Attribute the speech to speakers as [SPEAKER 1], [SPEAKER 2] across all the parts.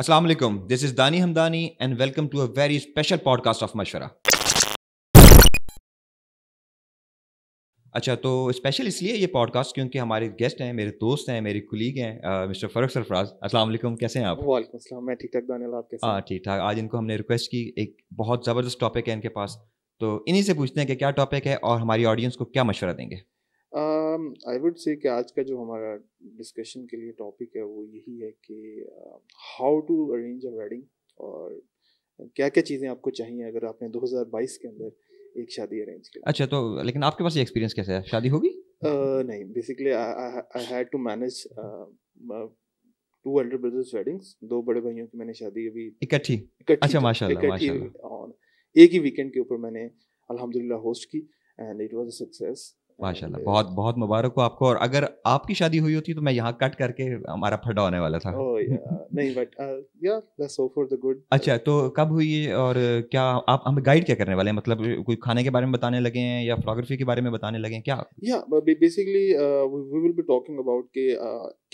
[SPEAKER 1] अस्सलाम वालेकुम this is Dani Hamdani and welcome to a very special podcast of Mashwara अच्छा तो स्पेशल इसलिए ये पॉडकास्ट क्योंकि हमारे गेस्ट हैं मेरे दोस्त हैं मेरे कुलीग हैं मिस्टर फरक सरफराज अस्सलाम वालेकुम कैसे हैं आप वालेकुम
[SPEAKER 2] अस्सलाम मैं ठीक ठाक दानियल आप कैसे हाँ
[SPEAKER 1] ठीक ठाक आज इनको हमने रिक्वेस्ट की एक बहुत ज़बरदस्त टॉपिक है इनके पास तो इन्हीं से पूछते हैं कि क्या टॉपिक है और हमारी ऑडियंस को क्या मशवरा देंगे
[SPEAKER 2] आई वुड से कि आज का जो हमारा डिस्कशन के लिए टॉपिक है वो यही है कि how to arrange a wedding और क्या क्या चीज़ें आपको चाहिए अगर आपने 2022 के अंदर एक शादी अरेंज की अच्छा
[SPEAKER 1] तो लेकिन आपके पास ये एक्सपीरियंस कैसा है शादी होगी
[SPEAKER 2] uh, नहीं basically I had to manage two elder brothers weddings दो बड़े भाइयों की मैंने शादी अभी इकट्ठी अच्छा माशाल्लाह माशाल्लाह एक ही वीकेंड के ऊपर मैंने अल्हम्दुलिल्लाह होस्ट की and it was a success
[SPEAKER 1] माशाल्लाह बहुत बहुत मुबारक हो आपको और अगर आपकी शादी हुई होती तो मैं यहाँ कट करके हमारा फटा होने वाला था
[SPEAKER 2] oh, नहीं बट फॉर द गुड
[SPEAKER 1] अच्छा तो कब हुई है और क्या आप हमें गाइड क्या करने वाले हैं मतलब कोई खाने के बारे में बताने लगे हैं या फोटोग्राफी के बारे में बताने लगे हैं क्या
[SPEAKER 2] या basically we will be talking about के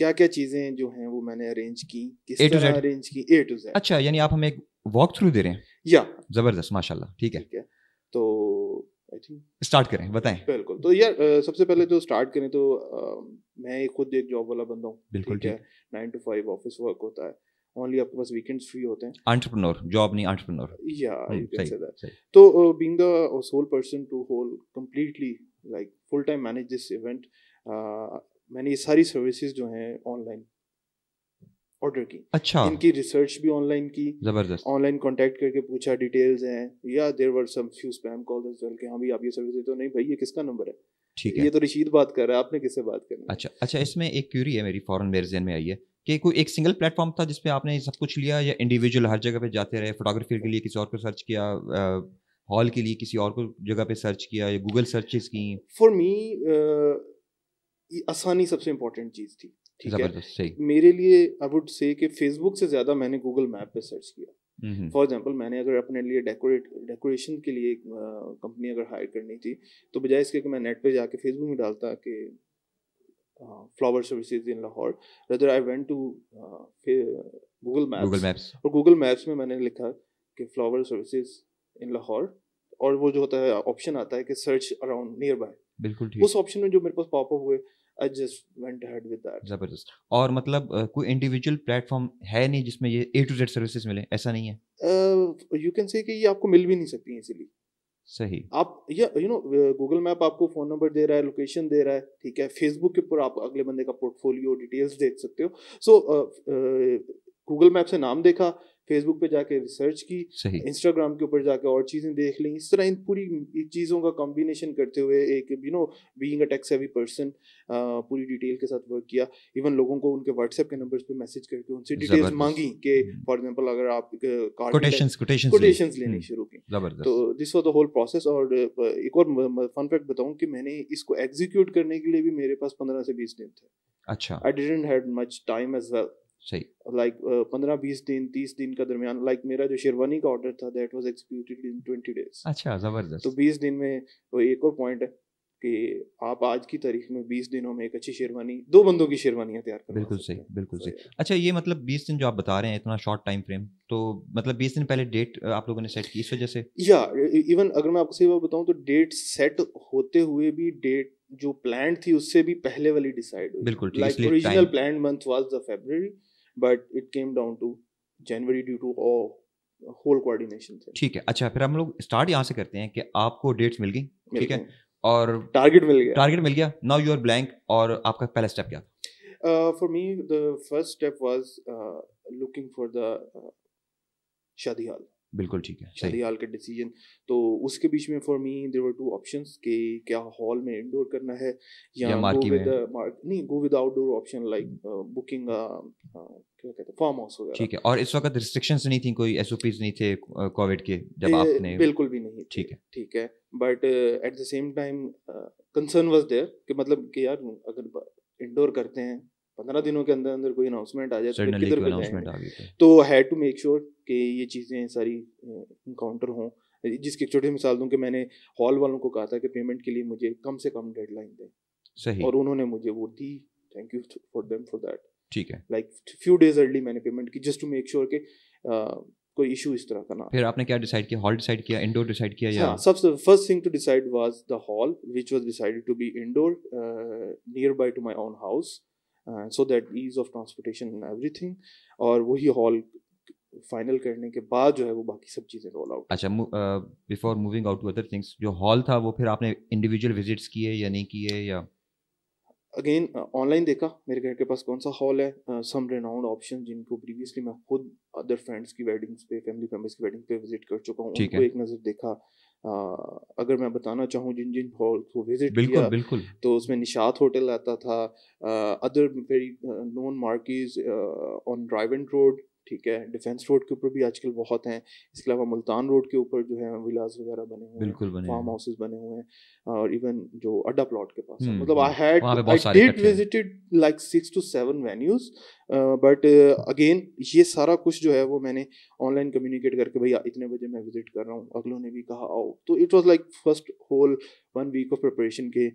[SPEAKER 2] क्या क्या चीजें जो हैं वो मैंने अरेंज की किस तरह अरेंज की ए टू जेड
[SPEAKER 1] अच्छा यानी आप हमें एक वॉक थ्रू दे रहे हैं या जबरदस्त माशाल्लाह ठीक है
[SPEAKER 2] तो आई थिंक
[SPEAKER 1] स्टार्ट करें बताएं
[SPEAKER 2] बिल्कुल तो यार सबसे पहले तो स्टार्ट करें तो आ, मैं खुद एक जॉब वाला बंदा हूँ बिल्कुल ठीक है nine to five office work होता है ओनली आपके पास वीकेंड्स फ्री होते हैं
[SPEAKER 1] एंटरप्रेन्योर जॉब नहीं एंटरप्रेन्योर या यू कैन
[SPEAKER 2] तो being the sole person to whole completely like full time manage this event मैंने ये सारी सर्विसेज जो हैं ऑनलाइन ऑर्डर की अच्छा इनकी रिसर्च भी ऑनलाइन की जबरदस्त ऑनलाइन कॉन्टेक्ट करके पूछा डिटेल्स हैं या there were some few spam call as well कि हाँ भाई आप ये सर्विस देते हो नहीं भाई ये किसका नंबर है ठीक है ये तो रशीद बात कर रहा है आपने किससे बात करनी
[SPEAKER 1] अच्छा अच्छा इसमें एक क्यूरी है मेरी फॉरन मेरे जहन में आई है कि कोई एक सिंगल प्लेटफॉर्म था जिसपे आपने सब कुछ लिया या इंडिविजुअल हर जगह पे जाते रहे फोटोग्राफी के लिए किसी और को सर्च किया हॉल के लिए किसी और को जगह पे सर्च किया या गूगल सर्चेस की
[SPEAKER 2] फॉर मी आसानी सबसे इम्पोर्टेंट चीज़ थी
[SPEAKER 1] ठीक है
[SPEAKER 2] मेरे लिए आई वुड से कि फेसबुक से ज़्यादा मैंने गूगल मैप पे सर्च किया फॉर एग्जाम्पल मैंने अगर अपने लिए डेकोरेशन के लिए एक कंपनी अगर हायर करनी थी तो बजाय इसके कि मैं नेट पे जाके फेसबुक में डालता कि flower services in Lahore rather I went to Google maps और गूगल मैप्स में मैंने लिखा कि फ्लावर सर्विसेज इन लाहौर और वो जो होता है ऑप्शन आता है कि सर्च अराउंड नियर बाय बिल्कुल उस ऑप्शन में जो मेरे पास पॉपअप हुए I just went head with that
[SPEAKER 1] जबरदस्त और मतलब कोई इंडिविजुअल प्लेटफॉर्म है नहीं जिसमें ये ए टू जेड सर्विसेज मिले ऐसा नहीं है
[SPEAKER 2] यू कैन से कि ये आपको मिल भी नहीं सकती इजीली सही आप या यू नो गूगल मैप आपको फ़ोन नंबर दे रहा है लोकेशन दे रहा है ठीक है फेसबुक के ऊपर आप अगले बंदे का पोर्टफोलियो डिटेल्स देख सकते हो सो गूगल मैप से नाम देखा फेसबुक पे जाके रिसर्च की इंस्टाग्राम के ऊपर जाके और चीज़ें देख ली इस तरह इन पूरी चीज़ों का कॉम्बिनेशन करते हुए एक you know being a tax heavy person पूरी डिटेल के साथ वर्क किया इवन लोगों को उनके व्हाट्सएप के नंबर्स पे मैसेज करके उनसे डिटेल्स मांगी कि फॉर हम्म। एग्जांपल अगर आप कोटेशंस कोटेशंस लेनी शुरू की तो this was the whole process और एक और फन फैक्ट बताऊं कि मैंने इसको एग्जीक्यूट करने के लिए भी मेरे पास 15 से 20 दिन थे अच्छा I didn't had much time as well सही लाइक uh, पंद्रह बीस दिन तीस दिन का दरमियान लाइक like, मेरा जो शेरवानी का ऑर्डर था that was executed in twenty days अच्छा जबरदस्त तो बीस दिन में वो एक और पॉइंट है कि आप आज की तारीख में बीस दिनों में एक अच्छी शेरवानी दो बंदों की शेरवानियाँ तैयार
[SPEAKER 1] कर बिल्कुल सही बिल्कुल सही अच्छा ये मतलब बीस दिन जो आप बता रहे हैं इतना शॉर्ट टाइम फ्रेम तो मतलब बीस दिन पहले डेट uh, आप लोगों ने सेट की इस वजह से या
[SPEAKER 2] इवन e-, अगर मैं आपको सही बात बताऊँ तो डेट सेट होते हुए भी डेट जो प्लान थी उससे भी पहले वाली डिसाइड हुई बिल्कुल original plan month was the February but it came down to January due to whole coordination
[SPEAKER 1] ठीक है अच्छा फिर हम लोग स्टार्ट यहाँ से करते हैं कि आपको डेट्स मिल गई ठीक है और टारगेट मिल गया टारगेट मिल गया नाउ यू आर ब्लैंक और आपका पहला स्टेप क्या
[SPEAKER 2] for me the first step was looking for the shaadi hall
[SPEAKER 1] बिल्कुल ठीक है
[SPEAKER 2] हाल का डिसीजन तो उसके बीच में for me there were two option के क्या हॉल में इंडोर करना है या गो विद नहीं go with outdoor option like booking क्या कहते हैं फार्म हाउस वगैरह ठीक है और इस
[SPEAKER 1] वक्त रिस्ट्रिक्शंस नहीं थी कोई एसओपीज नहीं थे कोविड के जब आपने बिल्कुल भी नहीं ठीक है
[SPEAKER 2] ठीक है but at the same time concern was there कि मतलब कि यार अगर इंडोर करते हैं पंद्रह दिनों के अंदर अंदर कोई अनाउंसमेंट आ जाए तो किधर अनाउंसमेंट आ गई तो हैड टू मेक श्योर कि ये चीज़ें सारी इनकाउंटर हों जिसकी एक छोटी मिसाल दूं कि मैंने हॉल वालों को कहा था कि पेमेंट के लिए मुझे कम से कम डेडलाइन दें सही और उन्होंने मुझे वो दी thank you for them for that ठीक है लाइक फ्यू डेज अर्ली मैंने पेमेंट की जस्ट टू मेक श्योर के कोई इशू इस तरह का ना
[SPEAKER 1] फिर आपने क्या डिसाइड किया हॉल डिसाइड किया इंडोर डिसाइड किया या हाँ, सबसे
[SPEAKER 2] first thing to decide was the hall which was decided to be indoor near by to my own house so that ease of transportation and everything और वही hall final करने के बाद जो है वो बाकी सब चीज़ें रोल आउट
[SPEAKER 1] अच्छा before moving out to other things जो हॉल था वो फिर आपने इंडिविजुअल विजिट्स किए या नहीं किए या
[SPEAKER 2] अगेन ऑनलाइन uh, देखा मेरे घर के पास कौन सा हॉल है सम रेनाउंड ऑप्शन जिनको प्रीवियसली मैं खुद अदर फ्रेंड्स की वेडिंग्स पे फैमिली मेम्बर्स की वेडिंग पे विजिट कर चुका हूँ उनको एक नज़र देखा uh, अगर मैं बताना चाहूँ जिन जिन हॉल को विजिट किया बिल्कुल तो उसमें निशात होटल आता था other very non marquees on driven road ठीक है डिफेंस रोड के ऊपर भी आजकल बहुत हैं इसके अलावा मुल्तान रोड के ऊपर जो है विलाज वगैरह बने हुए बिल्कुल बने फार्म हाउसेस बने हुए हैं और इवन जो अड्डा प्लॉट के पास हम्म, मतलब I had I did visited like six to seven venues but again ये सारा कुछ जो है वो मैंने ऑनलाइन कम्युनिकेट करके भैया इतने बजे मैं विजिट कर रहा हूँ अगलों ने भी कहा आओ तो it was like first whole one week of preparation के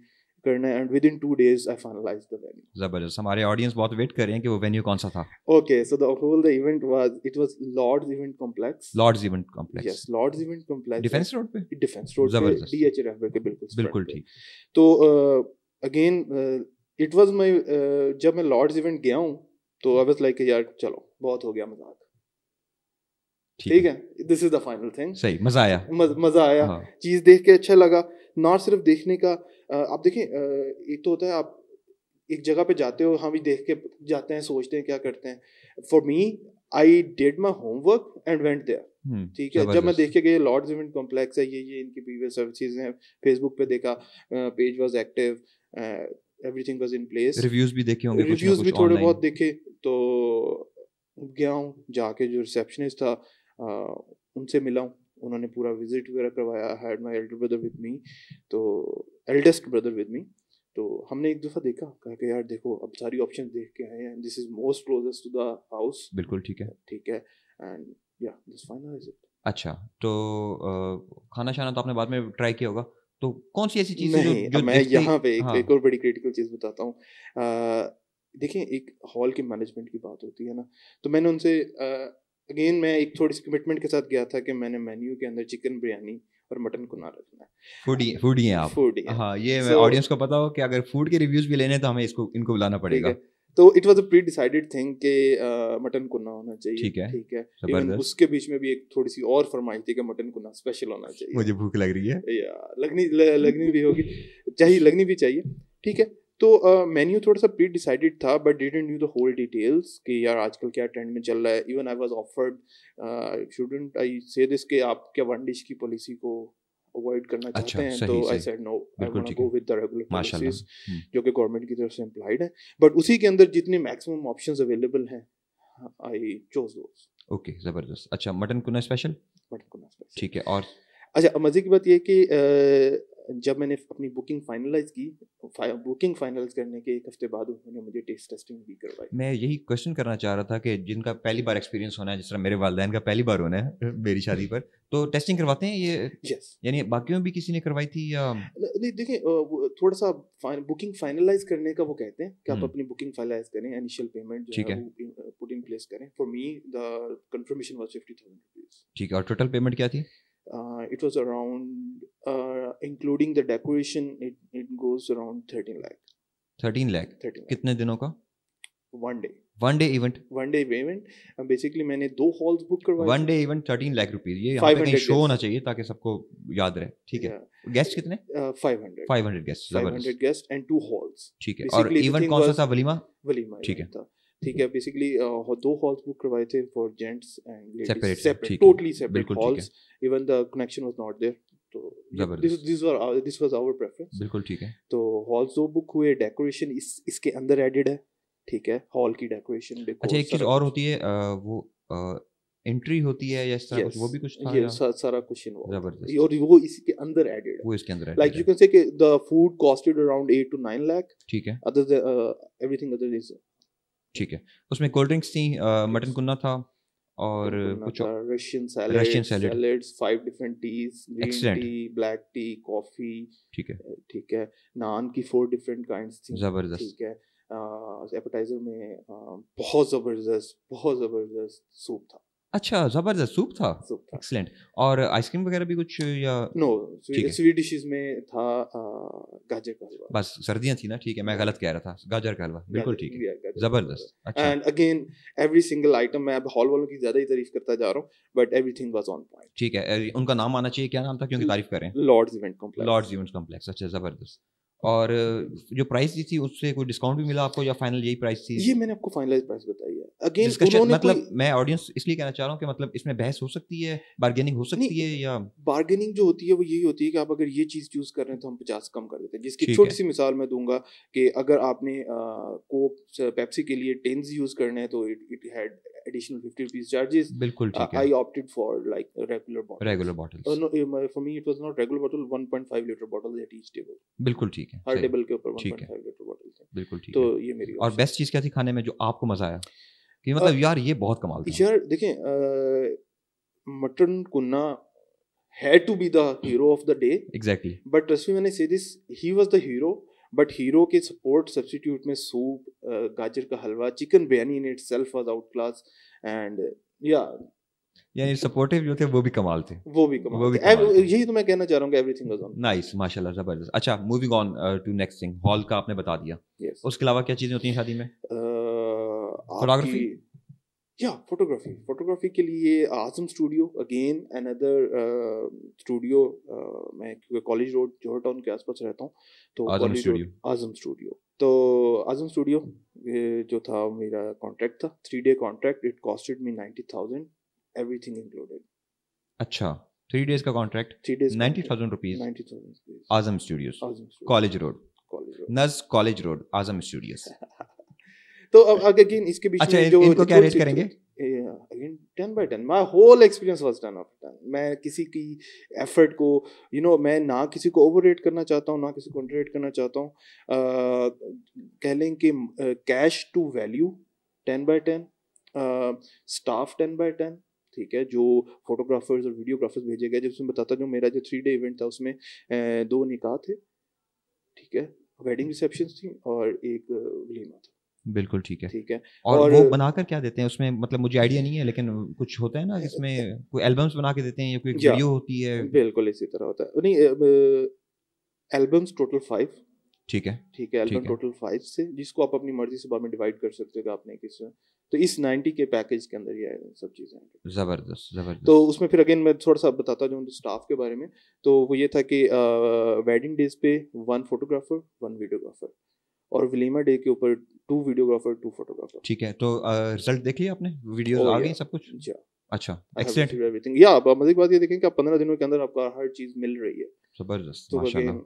[SPEAKER 2] करना and within two days I finalise the
[SPEAKER 1] venue जबरदस्त हमारे ऑडियंस बहुत वेट कर रहे हैं कि वो वेन्यू कौन सा था
[SPEAKER 2] okay so the whole the event was it was Lords event complex Lords event complex yes Lords event complex Defence road पे डिफेंस रोड पे डीएच रेफर के बिल्कुल बिल्कुल ठीक तो अगेन इट वाज माय जब मैं लॉर्ड्स इवेंट गया हूं तो आई वाज लाइक यार चलो बहुत हो गया मजाक ठीक है this is the final thing सही मजा आया मजा आया हाँ। चीज देख के अच्छा लगा ना सिर्फ देखने का आप देखें एक तो होता है आप एक जगह पे जाते हो हम भी देख के जाते हैं सोचते हैं क्या करते हैं for me I did my homework and went there ठीक है जब मैं देख के गया लॉर्ड्स इवेंट कॉम्प्लेक्स है ये ये इनकी प्रीवियस सर्विसेज हैं फेसबुक पे देखा page was active everything was in place reviews भी देखे होंगे रिव्यूज भी थोड़े बहुत देखे तो गया हूँ जाके जो रिसेप्शनिस्ट था उनसे मिला हूँ उन्होंने पूरा विजिट वगैरह करवाया had my elder brother with me तो एल्डेस्ट ब्रदर विद मी तो हमने एक दफ़ा देखा कहा कि यार देखो अब सारी ऑप्शन देख के आए हैं this is most closest to the house बिल्कुल ठीक है ठीक है एंड या दिस फाइनल इज इट
[SPEAKER 1] अच्छा तो आ, खाना शाना तो आपने बाद में ट्राई किया होगा तो कौन सी ऐसी चीज़ है जो, जो मैं यहाँ पे एक, हाँ। एक
[SPEAKER 2] और बड़ी क्रिटिकल चीज़ बताता हूँ देखिए एक हॉल के मैनेजमेंट की बात होती है ना तो मैंने उनसे अगेन मैं एक थोड़ी सी कमिटमेंट के साथ गया था कि मैंने मेन्यू के अंदर चिकन बिरयानी पर मटन को ना रखना
[SPEAKER 1] फूडी फूडी हैं आप फूडी हाँ ये so, ऑडियंस को पता हो कि अगर फूड के रिव्यूज भी लेने तो हमें इसको इनको बुलाना पड़ेगा
[SPEAKER 2] तो it was a pre decided thing के मटन को ना होना चाहिए ठीक है ठीक है इवन उसके बीच में भी एक थोड़ी सी और फरमाइश थी कि मटन को ना स्पेशल होना चाहिए मुझे भूख लग रही है या लगनी लगनी भी होगी चाहिए लगनी भी चाहिए ठीक है तो मेन्यू uh, थोड़ा सा प्री डिसाइडेड था but didn't knew the whole details कि यार आजकल क्या ट्रेंड में चल रहा है even I was offered student I say this के आप क्या वन डिश की पॉलिसी को अवॉइड करना अच्छा, चाहते हैं सही, तो I said no I want to go with the regular policies जो कि गवर्नमेंट की तरफ से एम्प्लॉयड है बट उसी के अंदर जितने मैक्सिमम ऑप्शंस अवेलेबल हैं आई चोज दोस
[SPEAKER 1] ओके जबरदस्त अच्छा मटन कुना स्पेशल मटन कुना स्पेशल ठीक है और
[SPEAKER 2] अच्छा मजे की बात यह है कि जब मैंने अपनी बुकिंग फाइनलाइज की बुकिंग फाइनलाइज करने के एक हफ्ते बाद उन्होंने मुझे टेस्ट टेस्टिंग भी करवाई
[SPEAKER 1] मैं यही क्वेश्चन करना चाह रहा था कि जिनका पहली बार एक्सपीरियंस होना है जिस तरह मेरे वालदेन का पहली बार होना है मेरी शादी हम्म। पर तो टेस्टिंग करवाते हैं ये yes. यानी बाकी भी किसी ने करवाई थी या
[SPEAKER 2] नहीं देखिए थोड़ा सा बुकिंग फाइनलाइज करने का वो कहते हैं कि आप हम्म। अपनी बुकिंग फाइनलाइज करें इनिशियल पेमेंट जो है पुट इन प्लेस करें for me the confirmation was 50000
[SPEAKER 1] ठीक है और टोटल पेमेंट क्या थी
[SPEAKER 2] uh, it was around uh, including the decoration it, it goes around 13 lakh 13 lakh 13
[SPEAKER 1] कितने दिनों का one day event
[SPEAKER 2] one day event basically मैंने दो हॉल्स बुक करवाए one
[SPEAKER 1] day event 13 lakh rupees ये यहाँ पे शो होना चाहिए ताकि सबको याद रहे ठीक है गेस्ट कितने five hundred five hundred guest 500 hundred
[SPEAKER 2] guest and two halls ठीक है और इवेंट कौन सा था वलीमा वलीमा ठीक है ठीक है बेसिकली uh, दो हॉल्स बुक करवाए थे for gents and ladies separate totally separate halls even the connection was not there तो this this were this was our preference बिल्कुल ठीक है तो हॉल्स दो बुक हुए डेकोरेशन इस इसके अंदर एडेड है ठीक है हॉल की डेकोरेशन अच्छा एक
[SPEAKER 1] चीज और होती है वो एंट्री होती है या इस yes, कुछ वो भी कुछ था ये सा, सारा कुछ जबरदस्त
[SPEAKER 2] और वो इसी के अंदर एडेड
[SPEAKER 1] है वो इसके अंदर लाइक यू
[SPEAKER 2] कैन से कि the food costed around 8 to 9 lakh ठीक है अदर एवरीथिंग अदर इज
[SPEAKER 1] ठीक है उसमें कोल्ड ड्रिंक्स थी मटन कुन्ना था और कुछ Russian salad Russian salad
[SPEAKER 2] five different teas green tea black tea coffee ठीक है ठीक है नान की फोर डिफरेंट काइंड्स थी जबरदस्त ठीक है एपेटाइजर में बहुत जबरदस्त बहुत जबरदस्त सूप था
[SPEAKER 1] अच्छा जबरदस्त सूप था एक्सलेंट और आइसक्रीम वगैरह भी कुछ या नो स्वीट
[SPEAKER 2] डिशेस में था गाजर का हलवा
[SPEAKER 1] बस सर्दियां थी ना ठीक है मैं गलत कह रहा था गाजर का हलवा बिल्कुल ठीक है जबरदस्त
[SPEAKER 2] and again every single item मैं अब हॉल वालों की ज्यादा ही तारीफ करता जा रहा हूँ but everything was on
[SPEAKER 1] point ठीक है उनका नाम आना चाहिए क्या नाम था क्योंकि hmm. तारीफ करें Lords event complex Lords event complex अच्छा जबरदस्त और जो प्राइस दी थी उससे कोई डिस्काउंट भी मिला आपको या फाइनल यही प्राइस थी ये मैंने
[SPEAKER 2] आपको फाइनलाइज प्राइस बताई है अगेन उन्होंने मतलब कोई...
[SPEAKER 1] मैं ऑडियंस इसलिए कहना चाह रहा हूँ कि मतलब इसमें बहस हो सकती है बार्गेनिंग हो सकती है या
[SPEAKER 2] बार्गेनिंग जो होती है वो यही होती है कि आप अगर ये चीज़ चूज कर रहे हैं तो हम पचास कम कर देते हैं जिसकी छोटी सी मिसाल मैं दूंगा कि अगर आपने कोक पेप्सी के लिए टेंस यूज़ करने हैं तो it had additional 50 rupees charges बिल्कुल uh, I opted for like regular regular bottle bottles. Uh, no, uh, for me it was not regular bottle, 1.5 liter bottles at each table.
[SPEAKER 1] बिल्कुल ठीक ठीक है हर table के ऊपर ठीक है
[SPEAKER 2] बिल्कुल ठीक तो ये मेरी और बेस्ट
[SPEAKER 1] चीज़ क्या थी खाने में जो आपको मज़ा आया कि मतलब यार ये बहुत कमाल था
[SPEAKER 2] यार देखें मटन कुन्ना है to be the hero of the day exactly but Rashmi मैंने से दिस ही this the hero but hero के सपोर्ट सब्सिट्यूट में सूप गाजर का हलवा chicken biryani in itself was outclass and या
[SPEAKER 1] यानी सपोर्टिव जो थे वो भी कमाल थे वो भी कमाल वो भी कमाल थे। थे।
[SPEAKER 2] यही तो मैं कहना चाह रहा एवरीथिंग वाज
[SPEAKER 1] ऑन नाइस माशाल्लाह जबरदस्त अच्छा moving on to next thing hall का आपने बता दिया yes. उसके अलावा क्या चीजें होती हैं शादी में
[SPEAKER 2] फोटोग्राफी uh, या फोटोग्राफी फोटोग्राफी के लिए Azam studio again another studio मैं क्योंकि कॉलेज रोड जोहर टाउन के आसपास रहता हूँ तो आजम स्टूडियो आजम स्टूडियो तो आजम स्टूडियो जो था मेरा कॉन्ट्रैक्ट था three day contract it costed me ninety thousand everything included
[SPEAKER 1] अच्छा थ्री डेज का contract three days ninety thousand rupees ninety thousand Azam studios college road नज कॉलेज रोड आजम स्टूडियोज
[SPEAKER 2] तो अब अगेन इसके बीच अच्छा, जो इनको क्या रेट करेंगे again ten by ten my whole experience was ten of ten मैं किसी की एफर्ट को यू you नो know, मैं ना किसी को ओवर रेट करना चाहता हूँ ना किसी को अंडर रेट करना चाहता हूँ uh, कह लें कि cash to value ten by ten staff ten by ten ठीक है जो फोटोग्राफर्स और वीडियोग्राफर्स भेजे गए जिसमें बताता जो मेरा जो थ्री डे इवेंट था उसमें दो निकाह थे ठीक है वेडिंग रिसेप्शन थी और एक वलीमा
[SPEAKER 1] था बिल्कुल ठीक है ठीक है और, और वो बना कर क्या देते हैं उसमें मतलब मुझे आइडिया नहीं है लेकिन कुछ होता है ना जिसमें कोई एल्बम्स बना के देते हैं या कोई वीडियो होती है बिल्कुल इसी तरह होता है नहीं
[SPEAKER 2] एल्बम्स टोटल फाइव ठीक है ठीक है एल्बम टोटल फाइव से जिसको आप अपनी मर्जी से बाद में डिवाइड कर सकते हो आपने किस तो इस नाइनटी के पैकेज के अंदर ये सब चीज़ें
[SPEAKER 1] ज़बरदस्त ज़बरदस्त
[SPEAKER 2] तो उसमें फिर अगेन मैं थोड़ा सा बताता जाऊँ स्टाफ के बारे में तो वो ये था कि वेडिंग डेज पे वन फोटोग्राफर वन वीडियोग्राफर और विलीमा डे के ऊपर टू वीडियोग्राफर टू फोटोग्राफर
[SPEAKER 1] ठीक है तो रिजल्ट देख लिया आपने वीडियो oh, आ गई सब कुछ जी हाँ। अच्छा एक्सीलेंट
[SPEAKER 2] एवरीथिंग या मजे की बात ये देखें कि आप पंद्रह दिनों के अंदर आपका हर चीज़ मिल रही है
[SPEAKER 1] जबरदस्त तो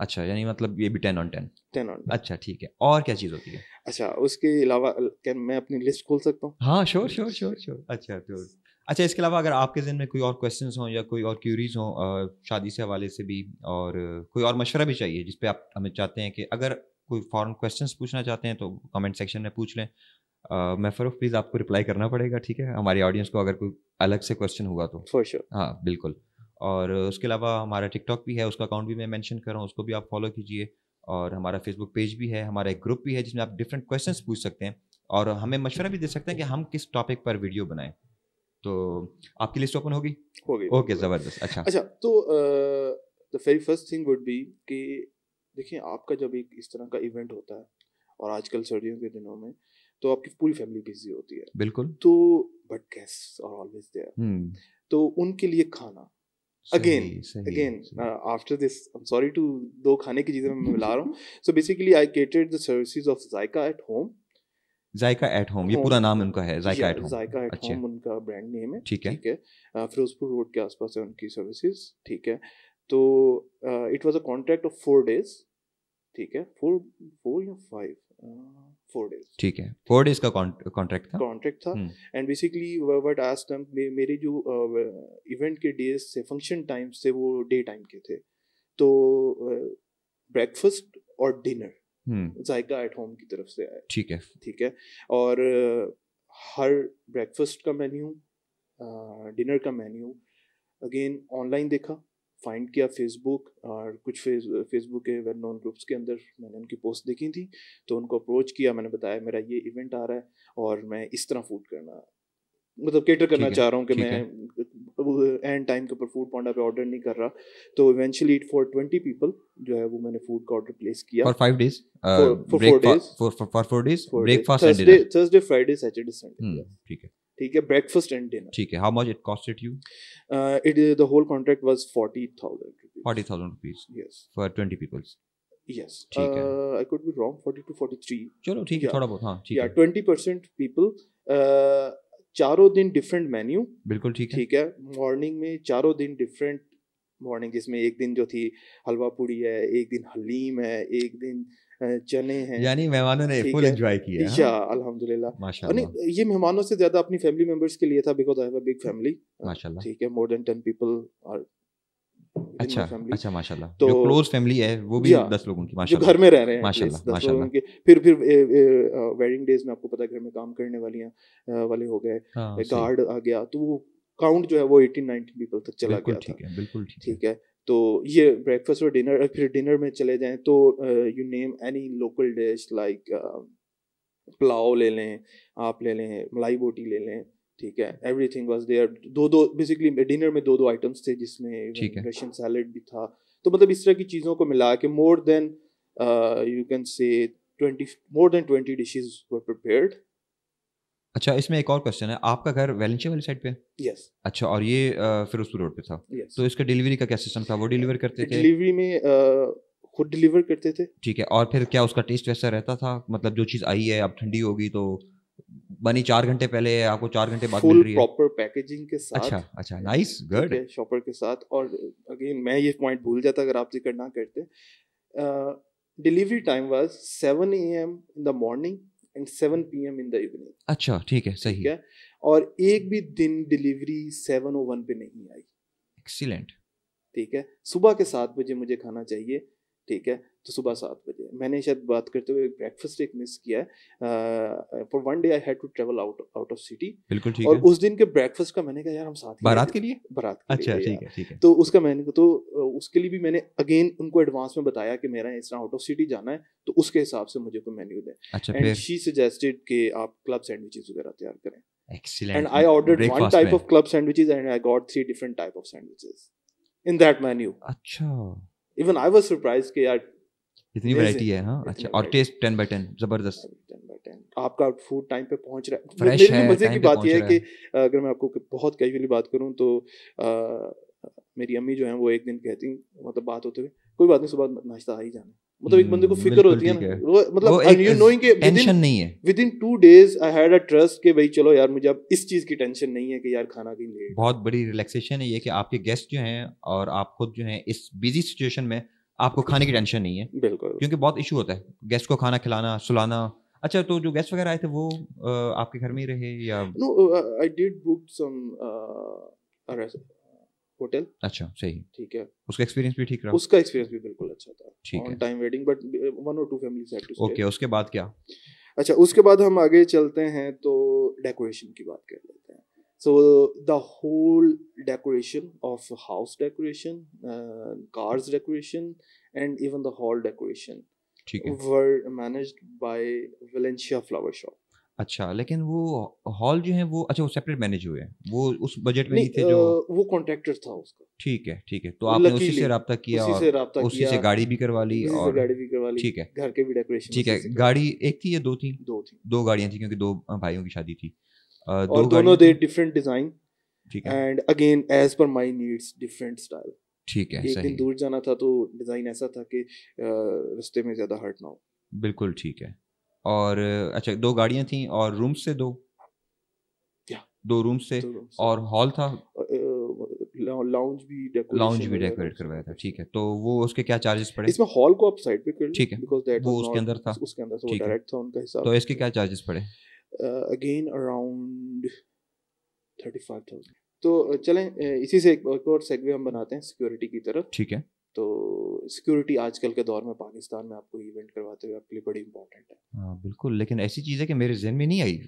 [SPEAKER 1] अच्छा यानी मतलब ये भी ten on ten ten on अच्छा ठीक है और क्या चीज़ होती है
[SPEAKER 2] अच्छा उसके अलावा क्या मैं अपनी लिस्ट खोल सकता हूँ
[SPEAKER 1] हाँ श्योर श्योर श्योर श्योर अच्छा श्योर तो अच्छा इसके अलावा अगर आपके जिन में कोई और क्वेश्चंस हों या कोई और क्यूरीज हों शादी से हवाले से भी और कोई और मशवरा भी चाहिए जिसपे आप हमें चाहते हैं कि अगर कोई फॉरन क्वेश्चंस पूछना चाहते हैं तो कमेंट सेक्शन में पूछ लें मैं फरूख प्लीज़ आपको रिप्लाई करना पड़ेगा ठीक है हमारी ऑडियंस को अगर कोई अलग से क्वेश्चन हुआ तो फॉर श्योर हाँ बिल्कुल और उसके अलावा हमारा टिकटॉक भी है उसका अकाउंट भी मैं मेंशन कर रहा हूँ उसको भी आप फॉलो कीजिए और हमारा फेसबुक पेज भी है हमारा एक ग्रुप भी है जिसमें आप डिफरेंट क्वेश्चन पूछ सकते हैं और हमें मशवरा भी दे सकते हैं कि हम किस टॉपिक पर वीडियो बनाएं तो आपकी लिस्ट ओपन होगी होगी ओके ज़बरदस्त अच्छा अच्छा
[SPEAKER 2] तो the very first thing would be कि देखिए आपका जब एक इस तरह का इवेंट होता है और आजकल सर्दियों के दिनों में तो आपकी पूरी फैमिली बिजी होती है बिल्कुल तो बट गेस्ट ऑलवेज देयर तो उनके लिए खाना
[SPEAKER 1] again again
[SPEAKER 2] after this sorry to दो खाने की चीजें मैं मिला रहा हूँ so basically I catered the of Zaika at home
[SPEAKER 1] Zaika at home ये पूरा नाम उनका है Zaika at home Zaika at home
[SPEAKER 2] उनका ब्रांड नेम है ठीक है ठीक है फिरोजपुर uh, रोड के आसपास है उनकी सर्विसेज ठीक है तो it was a contract of four days ठीक है फोर फोर या फाइव फोर डेज
[SPEAKER 1] ठीक है फोर डेज का कॉन्ट्रैक्ट था कॉन्ट्रैक्ट था
[SPEAKER 2] एंड बेसिकली वट आज टाइम मेरे जो इवेंट के डेज से फंक्शन टाइम से वो डे टाइम के थे तो ब्रेकफास्ट और डिनर हम्म। जायका एट होम की तरफ से आया ठीक है ठीक है और हर ब्रेकफास्ट का मेन्यू डिनर का मेन्यू अगेन ऑनलाइन देखा फाइंड किया फेसबुक और कुछ फेस फेसबुक के वेल नोन ग्रुप्स के अंदर मैंने उनकी पोस्ट देखी थी तो उनको अप्रोच किया मैंने बताया मेरा ये इवेंट आ रहा है और मैं इस तरह फूड करना मतलब केटर करना चाह रहा हूँ कि मैं एंड टाइम के ऊपर फूड पांडा पे ऑर्डर नहीं कर रहा तो eventually it for twenty people जो है वो मैंने फूड का ऑर्डर प्लेस किया for five days for four days for four days breakfast Thursday Friday Saturday Sunday ठीक है ठीक है ब्रेकफास्ट एंड डिनर
[SPEAKER 1] ठीक है how much it costed you
[SPEAKER 2] it the whole contract was 40000
[SPEAKER 1] 40000 rupees yes for 20 peoples
[SPEAKER 2] yes ठीक है I could be wrong 42 43 चलो ठीक है थोड़ा बहुत हां ठीक है या 20% पीपल चारों दिन डिफरेंट मेन्यू बिल्कुल ठीक है ठीक है मॉर्निंग में चारों दिन डिफरेंट मॉर्निंग जिसमें एक दिन जो थी हलवा पूड़ी है एक दिन हलीम है एक दिन चने हैं यानी मेहमानों ने फुल एंजॉय किया या हाँ। हाँ, अल्हम्दुलिल्लाह माशाल्लाह ये मेहमानों से ज्यादा अपनी फैमिली मेंबर्स के लिए था because I have a big family माशाल्लाह ठीक है मोर देन 10 पीपल आर
[SPEAKER 1] अच्छा अच्छा माशाल्लाह तो क्लोज फैमिली है वो भी हाँ। दस लोगों की माशाल्लाह घर में रह रहे हैं माशाल्लाह माशाल्लाह
[SPEAKER 2] के फिर फिर वेडिंग डेज में आपको पता है घर में काम करने वाली वाले हो गए गार्ड आ गया तो वो काउंट जो है वो 18 19 पीपल तक चला गया ठीक है बिल्कुल ठीक है तो ये ब्रेकफास्ट और डिनर फिर डिनर में चले जाएं तो you name any local dish like pulao ले लें आप ले लें मलाई बोटी ले लें ठीक है एवरी थिंग वॉज देयर दो दो बेसिकली डिनर में दो दो आइटम्स थे जिसमें रशियन सैलड भी था तो मतलब इस तरह की चीज़ों को मिला के more than you can say twenty more than twenty dishes were prepared
[SPEAKER 1] अच्छा इसमें एक और क्वेश्चन है आपका घर वेलेंशिया वाली साइड पे है यस अच्छा और ये फिरोजपुर रोड पे था yes. तो इसका डिलीवरी का क्या सिस्टम था वो डिलीवर uh, करते थे
[SPEAKER 2] डिलीवरी में खुद डिलीवर करते थे
[SPEAKER 1] ठीक है और फिर क्या उसका टेस्ट वैसा रहता था मतलब जो चीज़ आई है अब ठंडी होगी तो बनी चार घंटे पहले आपको चार घंटे बाद मिल रही है प्रॉपर
[SPEAKER 2] पैकेजिंग के साथ अच्छा अच्छा नाइस गुड शॉपर के साथ और अगेन मैं ये पॉइंट भूल जाता अगर आप जिक्र ना करते delivery time was seven A M in the morning and seven P M in the evening
[SPEAKER 1] अच्छा ठीक है सही
[SPEAKER 2] है और एक भी दिन डिलीवरी सेवन ओ वन पे नहीं आई एक्सीलेंट ठीक है सुबह के सात बजे मुझे खाना चाहिए ठीक है तो सुबह सात बजे मैंने शायद बात करते हुए ब्रेकफास्ट एक मिस किया है for one day I had to travel out out of city बिल्कुल ठीक और है। उस दिन के ब्रेकफास्ट का मैंने कहा यार हम साथ बारात के लिए बारात के अच्छा ठीक है ठीक है तो उसका मैंने तो उसके लिए भी मैंने अगेन उनको एडवांस में बताया कि मेरा इस तरह आउट ऑफ सिटी जाना है तो उसके हिसाब से मुझे कोई मेन्यू दें एंड शी सजेस्टेड कि आप क्लब सैंडविचेस वगैरह तैयार करें
[SPEAKER 1] Excellent. And I ordered Breakfast one type में. of
[SPEAKER 2] club sandwiches and I got three different type of sandwiches in अच्छा. इवन आई वाज सरप्राइज कि यार
[SPEAKER 1] इतनी वैरायटी है हां अच्छा और टेस्ट 10 बाय 10 जबरदस्त 10 बाय 10
[SPEAKER 2] आपका फूड टाइम पे पहुंच रहा है फ्रेश है मजे की बात यह है कि अगर मैं आपको बहुत कैजुअली बात करूं तो मेरी अम्मी जो है वो एक दिन कहती मतलब बात होते हुए कोई बात नहीं सुबह नाश्ता आ ही जाना मतलब एक बंदे को हम्म, फिक्र होती है ना वो मतलब यू नोइंग कि टेंशन नहीं है within two days I had a trust कि भाई चलो यार मुझे अब इस चीज की टेंशन नहीं है कि यार खाना कहीं लेट
[SPEAKER 1] बहुत बड़ी रिलैक्सेशन है ये कि आपके गेस्ट जो हैं और आप खुद जो हैं इस बिजी सिचुएशन में आपको खाने की टेंशन नहीं है बिल्कुल क्योंकि बहुत इशू होता है गेस्ट को खाना खिलाना सुलाना अच्छा तो जो गेस्ट वगैरह आए थे वो आपके घर में ही रहे या no
[SPEAKER 2] I did book some hotel अच्छा सही ठीक है
[SPEAKER 1] उसका एक्सपीरियंस भी ठीक रहा
[SPEAKER 2] उसका एक्सपीरियंस भी बिल्कुल अच्छा था ठीक है टाइम वेडिंग बट वन और टू फैमिली ओके उसके बाद क्या अच्छा उसके बाद हम आगे चलते हैं तो डेकोरेशन की बात कर लेते हैं so the whole decoration of house decoration cars decoration and even the hall decoration ठीक were managed by Valencia flower shop
[SPEAKER 1] अच्छा लेकिन वो हॉल जो है वो अच्छा वो सेपरेट मैनेज हुए हैं वो उस बजट में नहीं थे जो
[SPEAKER 2] वो कॉन्ट्रेक्टर था उसका
[SPEAKER 1] ठीक है ठीक है तो आपने उसी से रहा किया उसी से रहा उसी से गाड़ी भी करवा ली और गाड़ी भी करवा ली ठीक है घर के भी डेकोरेशन ठीक है गाड़ी एक थी या दो थी दो थी दो गाड़ियाँ थी क्योंकि दो भाइयों की शादी थी दो दोनों दे डिफरेंट
[SPEAKER 2] डिजाइन ठीक है and again as per my needs different style ठीक है एक दिन दूर जाना था तो डिजाइन ऐसा था कि रास्ते में ज्यादा हर्ट ना हो
[SPEAKER 1] बिल्कुल ठीक है और अच्छा दो गाड़ियां थी और रूम से दो दो रूम से, रूम से और हॉल था
[SPEAKER 2] लाउंज भी लाउंज भी डेकोरेट
[SPEAKER 1] करवाया था ठीक है तो वो उसके क्या चार्जेस पड़े इसमें
[SPEAKER 2] हॉल को आप साइड पे कर ठीक है वो उसके अंदर था उसके अंदर था डायरेक्ट था उनका हिसाब तो इसके क्या चार्जेस पड़े again around thirty five thousand तो चलें इसी से एक और सेगवे हम बनाते हैं सिक्योरिटी की तरफ ठीक है तो सिक्योरिटी आजकल के दौर में पाकिस्तान में आपको इवेंट करवाते हुए आपके लिए बड़ी इंपॉर्टेंट
[SPEAKER 1] है हाँ बिल्कुल लेकिन ऐसी चीज़ है कि मेरे जहन में नहीं आई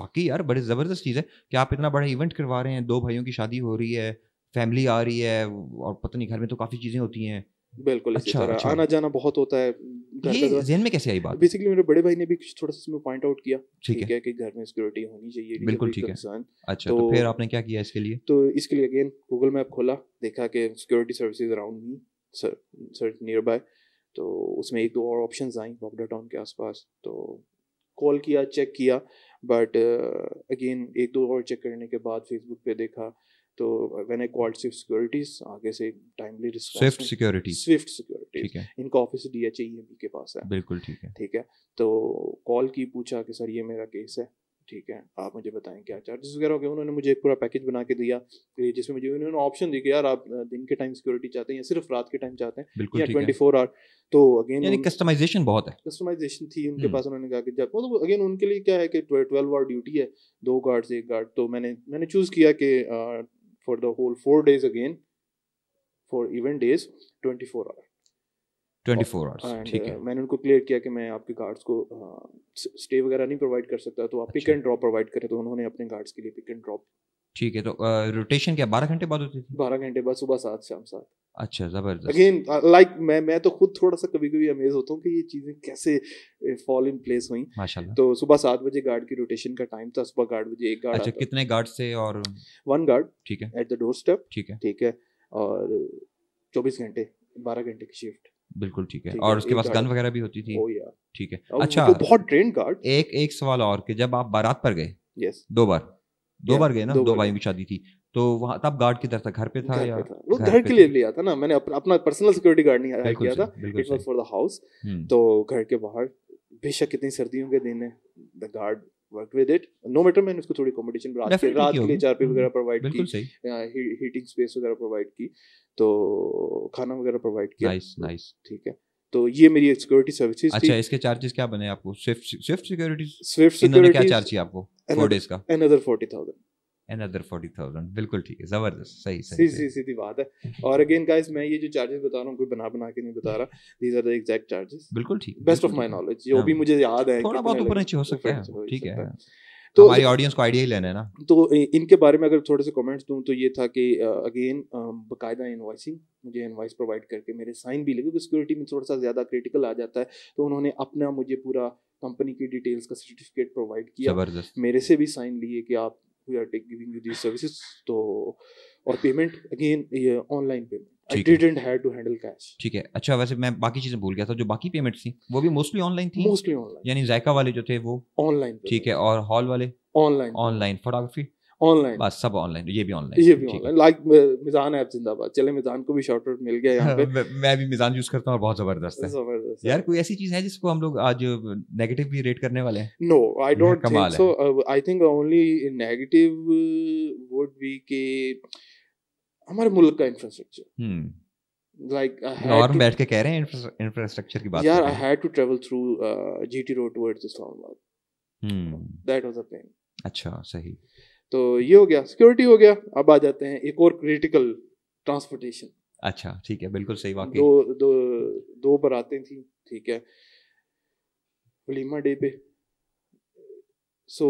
[SPEAKER 1] वाकई यार बड़ी ज़बरदस्त चीज़ है कि आप इतना बड़ा इवेंट करवा रहे हैं दो भाइयों की शादी हो रही है फैमिली आ रही है और पता नहीं घर में तो काफ़ी चीज़ें होती हैं बिल्कुल इसी अच्छा, तरह अच्छा। आना
[SPEAKER 2] जाना बहुत होता है ये तो। जहन में कैसे आई बात बेसिकली मेरे बड़े भाई ने भी थोड़ा सा पॉइंट आउट किया ठीक है कि घर में सिक्योरिटी होनी चाहिए बिल्कुल ठीक है अच्छा तो, तो फिर आपने क्या किया इसके लिए तो इसके लिए अगेन गूगल मैप खोला देखा कि security services around me sir nearby तो उसमें एक दो और ऑप्शन आई बॉगडा टाउन के आसपास तो कॉल किया चेक किया बट अगेन uh, एक दो और चेक करने के बाद फेसबुक पे देखा तो when I called Swift securities आगे से timely Swift security Swift securities इनका ऑफिस डीएचएईएमबी e के पास है बिल्कुल ठीक है ठीक है तो कॉल की पूछा कि सर ये मेरा केस है ठीक है आप मुझे बताएं क्या चार्जेस वगैरह हो गए उन्होंने मुझे एक पूरा पैकेज बना के दिया जिसमें मुझे उन्होंने ऑप्शन दिया कि यार आप दिन के टाइम सिक्योरिटी चाहते हैं या सिर्फ रात के टाइम चाहते हैं या ट्वेंटी फोर आवर तो अगेन यानी कस्टमाइजेशन बहुत है कस्टमाइजेशन थी उनके हम्म। पास उन्होंने कहा कि जब मतलब अगेन उनके लिए क्या है कि ट्वेल्व आवर ड्यूटी है दो गार्ड से एक गार्ड तो मैंने मैंने चूज़ किया कि for the whole four days again for even days 24 hours
[SPEAKER 1] 24 hours ठीक है
[SPEAKER 2] uh, मैंने उनको क्लियर किया कि मैं आपके गार्ड्स को स्टे uh, वगैरह नहीं प्रोवाइड कर सकता तो आप पिक एंड ड्रॉप प्रोवाइड करें तो उन्होंने अपने गार्ड्स के लिए पिक एंड ड्रॉप
[SPEAKER 1] ठीक है तो रोटेशन क्या बारह घंटे बाद होती थी
[SPEAKER 2] बारह घंटे बाद सुबह सात शाम सात
[SPEAKER 1] अच्छा जबरदस्त अगेन
[SPEAKER 2] लाइक मैं मैं तो खुद थोड़ा सा कभी कभी अमेज होता हूँ कि ये चीजें कैसे फॉल इन प्लेस हुई माशाल्लाह तो सुबह सात बजे गार्ड की रोटेशन का टाइम था सुबह गार्ड बजे एक गार्ड अच्छा
[SPEAKER 1] कितने गार्ड से और
[SPEAKER 2] वन गार्ड ठीक है एट द डोर स्टेप ठीक है ठीक है और चौबीस घंटे बारह घंटे की शिफ्ट बिल्कुल ठीक है और उसके पास गन वगैरह भी होती थी oh, ठीक है अच्छा बहुत
[SPEAKER 1] ट्रेन गार्ड एक एक सवाल और कि जब आप बारात पर गए दो बार दो बार गए ना दो भाई की शादी थी तो वहाँ तब गार्ड की तरफ था घर पे था या वो घर के लिए
[SPEAKER 2] लिया था ना मैंने अपना पर्सनल सिक्योरिटी गार्ड नहीं किया था it was for the house तो घर के बाहर बेशक कितनी सर्दियों के दिन है the guard work with it no matter मैंने उसको थोड़ी कॉम्पिटिशन रात के रात के लिए चारपी वगैरह प्रोवाइड हम्म, की हीटिंग स्पेस वगैरह प्रोवाइड की तो खाना वगैरह प्रोवाइड किया नाइस नाइस ठीक है तो ये मेरी सिक्योरिटी सर्विसेज अच्छा इसके
[SPEAKER 1] चार्जेस क्या बने आपको Swift Swift security Swift security क्या चार्ज किया आपको बिल्कुल ठीक है जबरदस्त सही सही
[SPEAKER 2] सी सीधी बात है और अगेन गाइस मैं ये जो चार्जेस बता रहा हूँ कोई बना बना के नहीं बता रहा these are the exact charges बिल्कुल ठीक बेस्ट ऑफ माय नॉलेज जो भी हाँ। मुझे याद है थोड़ा बहुत ऊपर नीचे हो सकता है ठीक है
[SPEAKER 1] तो, तो हमारी ऑडियंस को आइडिया ही लेना है ना
[SPEAKER 2] तो इनके बारे में अगर थोड़े से कमेंट्स दूं तो ये था कि अगेन बकायदा इनवाइसिंग मुझे इनवाइस प्रोवाइड करके मेरे साइन भी लगे क्योंकि सिक्योरिटी में थोड़ा सा ज़्यादा क्रिटिकल आ जाता है तो उन्होंने अपना मुझे पूरा कंपनी की डिटेल्स का सर्टिफिकेट प्रोवाइड किया मेरे से भी साइन लिए कि आप we are take giving you this services तो और पेमेंट अगेन ये online payment I didn't have to handle cash
[SPEAKER 1] ठीक है अच्छा वैसे मैं बाकी चीजें भूल गया था जो बाकी पेमेंट्स थी वो भी मोस्टली ऑनलाइन थी मोस्टली ऑनलाइन यानी जायका वाले जो थे वो ऑनलाइन ठीक है और हॉल वाले ऑनलाइन ऑनलाइन फोटोग्राफी ऑनलाइन बस सब ऑनलाइन ये भी ऑनलाइन ये
[SPEAKER 2] भी ऑनलाइन लाइक मिजान ऐप जिंदाबाद चले मिजान को भी शॉर्ट आउट मिल गया यहाँ पे
[SPEAKER 1] मैं भी मिजान यूज करता हूँ और बहुत जबरदस्त है जबरदस्त यार कोई ऐसी चीज है जिसको हम लोग आज नेगेटिव भी रेट करने वाले हैं no I don't think
[SPEAKER 2] so I think only negative would be के हमारे मुल्क का इंफ्रास्ट्रक्चर हम्म। like I और बैठ के कह रहे हैं
[SPEAKER 1] इंफ्रास्ट्रक्चर की बात यार I
[SPEAKER 2] had to travel through GT road towards Islamabad hmm that was a pain
[SPEAKER 1] अच्छा सही
[SPEAKER 2] तो ये हो गया सिक्योरिटी हो गया अब आ जाते हैं एक और क्रिटिकल ट्रांसपोर्टेशन
[SPEAKER 1] अच्छा ठीक है बिल्कुल सही बात दो
[SPEAKER 2] दो दो बरातें थी ठीक है वलीमा डे पे सो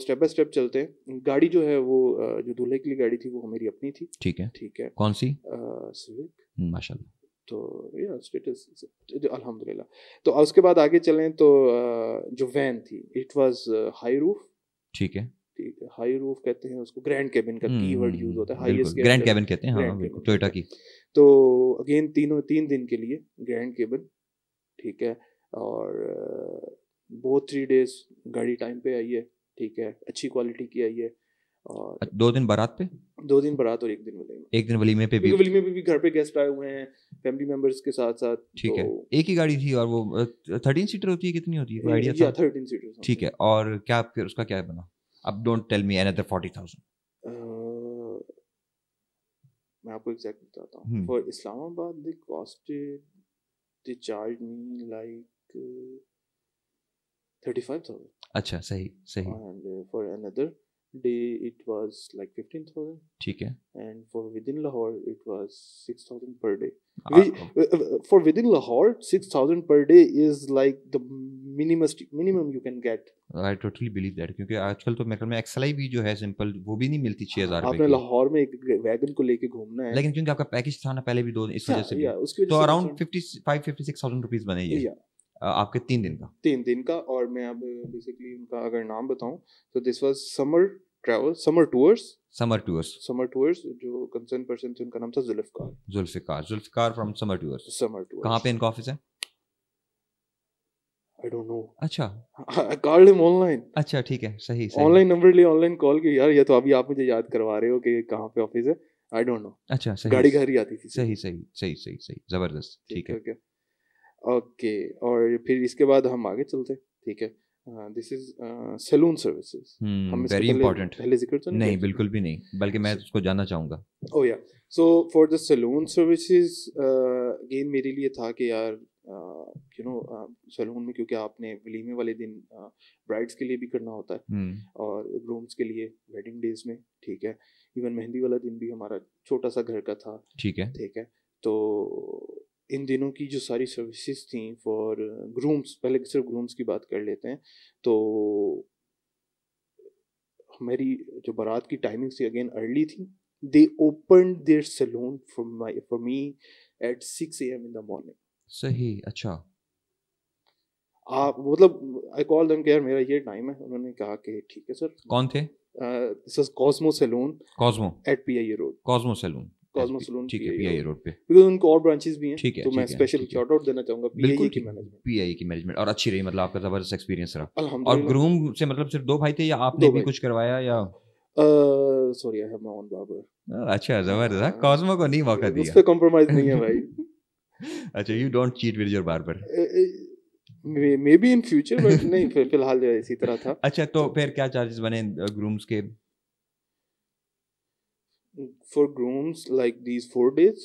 [SPEAKER 2] स्टेप बाय स्टेप चलते हैं गाड़ी जो है वो जो दूल्हे के लिए गाड़ी थी वो मेरी अपनी थी ठीक है ठीक है कौन सी माशा हम्म, माशाल्लाह तो या स्टेटस अल्हम्दुलिल्लाह तो उसके बाद आगे चलें तो जो वैन थी इट वाज हाई रूफ ठीक है ठीक है हाई रूफ कहते हैं उसको ग्रैंड कैबिन का की वर्ड यूज होता है ग्रैंड कैबिन कहते हैं टोयोटा हाँ, की तो अगेन तीनों तीन दिन के लिए ग्रैंड केबिन ठीक है और बहुत थ्री डेज गाड़ी टाइम पे आई है ठीक है अच्छी क्वालिटी की आई है और
[SPEAKER 1] दो दिन बारात पे
[SPEAKER 2] दो दिन बारात और एक दिन वलीमे एक दिन वलीमे पे भी वलीमे पे भी घर पे गेस्ट आए हुए हैं फैमिली मेंबर्स के साथ साथ ठीक तो, है
[SPEAKER 1] एक ही गाड़ी थी और वो थर्टीन सीटर होती है कितनी होती है कोई आइडिया था थर्टीन सीटर ठीक है और क्या फिर उसका क्या बना अब don't tell me another forty thousand
[SPEAKER 2] मैं आपको एग्जैक्ट बताता हूँ for hmm. Islamabad they costed they charge me like thirty five thousand
[SPEAKER 1] अच्छा सही सही and
[SPEAKER 2] for another day it was like fifteen thousand ठीक है and for within Lahore it was six thousand per day for within Lahore six thousand per day is like the minimum you can get
[SPEAKER 1] I totally believe that क्योंकि आजकल तो मेरे में XLi भी जो है सिंपल वो भी नहीं मिलती 6000 आपने
[SPEAKER 2] लाहौर में एक वैगन को लेके घूमना है लेकिन
[SPEAKER 1] क्योंकि आपका पैकेज था ना पहले भी दो इस वजह हाँ, से तो अराउंड 55 56000 रुपीस बने ये आपके तीन दिन का
[SPEAKER 2] तीन दिन का और मैं अब बेसिकली उनका अगर नाम बताऊं तो this was summer travel summer tours summer tours summer tours जो कंसर्न पर्सन थे उनका नाम था Zulfiqar
[SPEAKER 1] Zulfiqar Zulfiqar from summer tours summer tours कहां पे इनका ऑफिस है आई डोंट नो अच्छा आई कॉल्ड हिम ऑनलाइन अच्छा ठीक है सही सही ऑनलाइन
[SPEAKER 2] नंबर लिए ऑनलाइन कॉल की यार ये तो अभी आप मुझे याद करवा रहे हो कि कहाँ पे ऑफिस है आई डोंट नो
[SPEAKER 1] अच्छा सही गाड़ी घर ही आती थी सही सही सही सही सही जबरदस्त ठीक है
[SPEAKER 2] ओके ओके और फिर इसके बाद हम आगे चलते ठीक है this is salon services very important पहले जिक्र तो नहीं,
[SPEAKER 1] बिल्कुल भी नहीं बल्कि मैं उसको जानना चाहूंगा
[SPEAKER 2] oh yeah so for the salon services again मेरे लिए था कि यार यू नो सैलून में क्योंकि आपने वलीमे वाले दिन ब्राइड्स के लिए भी करना होता है हम्म। और ग्रूम्स के लिए वेडिंग डेज में ठीक है इवन मेहंदी वाला दिन भी हमारा छोटा सा घर का था ठीक है ठीक है तो इन दिनों की जो सारी सर्विसेज थी फॉर ग्रूम्स पहले सिर्फ ग्रूम्स की बात कर लेते हैं तो हमारी जो बारात की टाइमिंग थी अगेन अर्ली थी they open their salon for my for me at six A M in the morning
[SPEAKER 1] सही अच्छा
[SPEAKER 2] आ, मतलब आई कॉल देम केयर मेरा ये टाइम है उन्होंने कहा कि ठीक है सर कौन थे this is Cosmo salon Cosmo at PIA road Cosmo salon Cosmo salon ठीक है पीआईए रोड e e पे बिकॉज उनको और ब्रांचेस भी हैं है तो मैं स्पेशल शॉट आउट देना चाहूंगा पीआईए e की मैनेजमेंट
[SPEAKER 1] पीआईए की मैनेजमेंट और अच्छी रही मतलब आपका जबरदस्त एक्सपीरियंस रहा और ग्रूम से मतलब सिर्फ दो भाई थे या आपने भी कुछ करवाया या
[SPEAKER 2] sorry I have my own barber
[SPEAKER 1] अच्छा जबरदस्त कॉस्मो हाँ, को नहीं मौका दिया उस पे कॉम्प्रोमाइज नहीं है भाई अच्छा you don't cheat with your barber
[SPEAKER 2] maybe in future but नहीं फिर फिलहाल इसी तरह था
[SPEAKER 1] अच्छा तो फिर क्या चार्जेस बने ग्रूम्स के
[SPEAKER 2] for grooms like these four days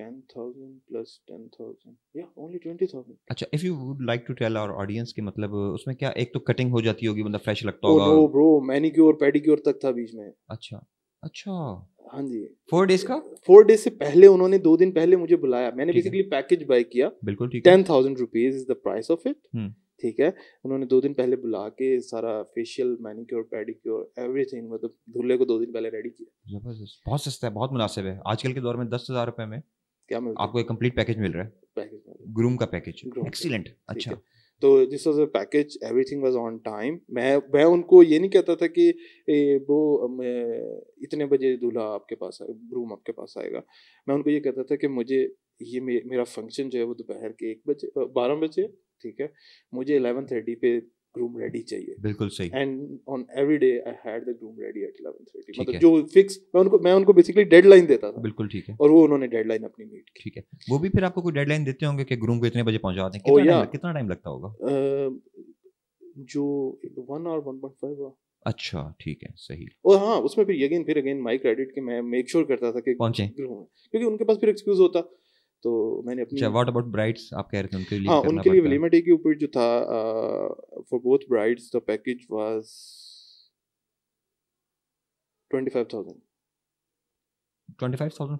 [SPEAKER 2] ten thousand plus ten thousand yeah only twenty thousand
[SPEAKER 1] अच्छा if you would like to tell our audience कि मतलब उसमें क्या एक तो कटिंग हो जाती होगी मतलब फ्रेश लगता होगा oh, no bro
[SPEAKER 2] manicure pedicure तक था बीच में अच्छा अच्छा हाँ जी
[SPEAKER 1] फोर डेज का फोर
[SPEAKER 2] डेज से पहले उन्होंने दो दिन पहले मुझे बुलाया मैंने बेसिकली पैकेज बाय किया बिल्कुल ten thousand rupees is the price of it ठीक है उन्होंने दो दिन पहले बुला के सारा फेशियल मैनिक्योर पेडिक्योर एवरीथिंग मतलब धुल्ले को दो दिन पहले रेडी किया
[SPEAKER 1] जबरदस्त बहुत सस्ता है बहुत मुनासिब है आजकल के दौर में दस हज़ार रुपए में क्या मिल आपको एक कंप्लीट पैकेज मिल रहा है पैकेज ग्रूम का पैकेज एक्सीलेंट अच्छा
[SPEAKER 2] तो this was a package everything was on time मैं मैं उनको ये नहीं कहता था कि ब्रो इतने बजे दूल्हा आपके पास रूम आपके पास आएगा मैं उनको ये कहता था कि मुझे ये मे, मेरा फंक्शन जो है वो दोपहर के एक बजे बारह बजे ठीक है मुझे एलेवन थर्टी पे ग्रूम रेडी चाहिए बिल्कुल सही and on every day I had the groom ready at 11:30 मतलब जो फिक्स मैं उनको मैं उनको बेसिकली डेडलाइन देता
[SPEAKER 1] था बिल्कुल ठीक है
[SPEAKER 2] और वो उन्होंने डेडलाइन अपनी मीट ठीक है
[SPEAKER 1] वो भी फिर आपको कोई डेडलाइन देते होंगे कि ग्रूम को इतने बजे पहुंचा दें oh, कितना कितना टाइम लगता
[SPEAKER 2] होगा जो 1 और 1.5
[SPEAKER 1] अच्छा ठीक है सही
[SPEAKER 2] और हाँ उसमें फिर अगेन फिर अगेन माई क्रेडिट के मैं मेक श्योर करता था कि पहुंचे क्योंकि उनके पास फिर एक्सक्यूज होता तो मैंने अपनी व्हाट अबाउट ब्राइड्स आप कह रहे थे उनके लिए हाँ उनके लिए वलीमा डे के ऊपर जो था for both brides the package was twenty five thousand जो लेडीज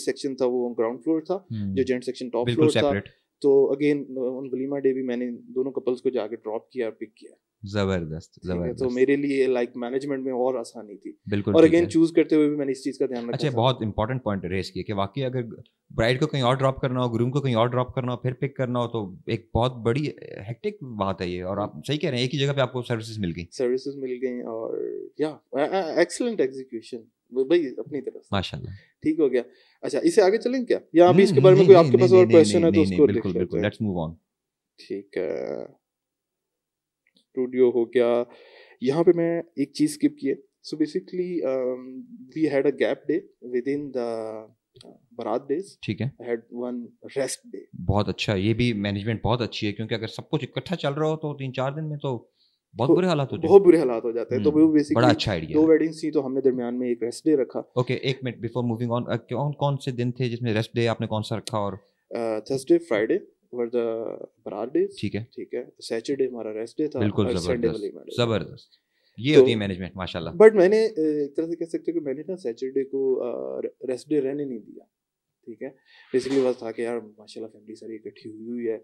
[SPEAKER 2] सेक्शन था वो ग्राउंड फ्लोर था हम्म। जो जेंट्स सेक्शन टॉप फ्लोर था तो अगेन वलीमा डे भी मैंने दोनों कपल्स को जाके ड्रॉप किया
[SPEAKER 1] पिक किया जबरदस्त तो जबरदस्त तो मेरे
[SPEAKER 2] लिए लाइक like, मैनेजमेंट में और आसानी थी बिल्कुल और अगेन चूज करते हुए भी मैंने इस चीज का ध्यान रखा अच्छा
[SPEAKER 1] बहुत इंपॉर्टेंट पॉइंट रेस किया कि वाकई अगर ब्राइड को कहीं और ड्रॉप करना हो ग्रूम को कहीं और ड्रॉप करना हो फिर पिक करना हो तो एक बहुत बड़ी हेक्टिक eh, बात है ये और आप हम्म। सही कह रहे हैं एक ही जगह पे आपको सर्विसेज मिल गई
[SPEAKER 2] सर्विसेज मिल गई और या एक्सीलेंट एग्जीक्यूशन भाई अपनी तरफ माशाल्लाह ठीक हो गया अच्छा इसे आगे चलें क्या या अभी इसके बारे में कोई आपके पास और क्वेश्चन है तो उसको बिल्कुल बिल्कुल
[SPEAKER 1] लेट्स मूव ऑन ठीक है
[SPEAKER 2] स्टूडियो हो गया यहाँ पे मैं एक चीज़ स्किप किए so basically we had a gap day within the baraat days ठीक है हैड वन रेस्ट डे
[SPEAKER 1] बहुत अच्छा ये भी मैनेजमेंट बहुत अच्छी है क्योंकि अगर सब कुछ इकट्ठा चल रहा हो तो तीन चार दिन में तो बहुत बुरे हालात हो जाते बहुत
[SPEAKER 2] बुरे हालात हो जाते हैं तो वो बेसिकली हम्म, बड़ा अच्छा आइडिया दो वेडिंग्स थी तो हमने दरमियान में एक रेस्ट डे रखा
[SPEAKER 1] ओके एक मिनट बिफोर मूविंग ऑन कौन कौन से दिन थे जिसमें रेस्ट डे आपने कौन सा रखा और
[SPEAKER 2] Thursday uh, Friday were the days ठीक है ठीक है सैटरडे हमारा रेस्ट डे था बिल्कुल जबरदस्त
[SPEAKER 1] ये तो होती है मैनेजमेंट माशाल्लाह बट
[SPEAKER 2] मैंने एक तरह से कह सकते कि मैंने ना सैटरडे को रेस्ट डे रहने नहीं दिया ठीक है बेसिकली बस था कि यार माशाल्लाह फैमिली सारी इकट्ठी हुई हुई है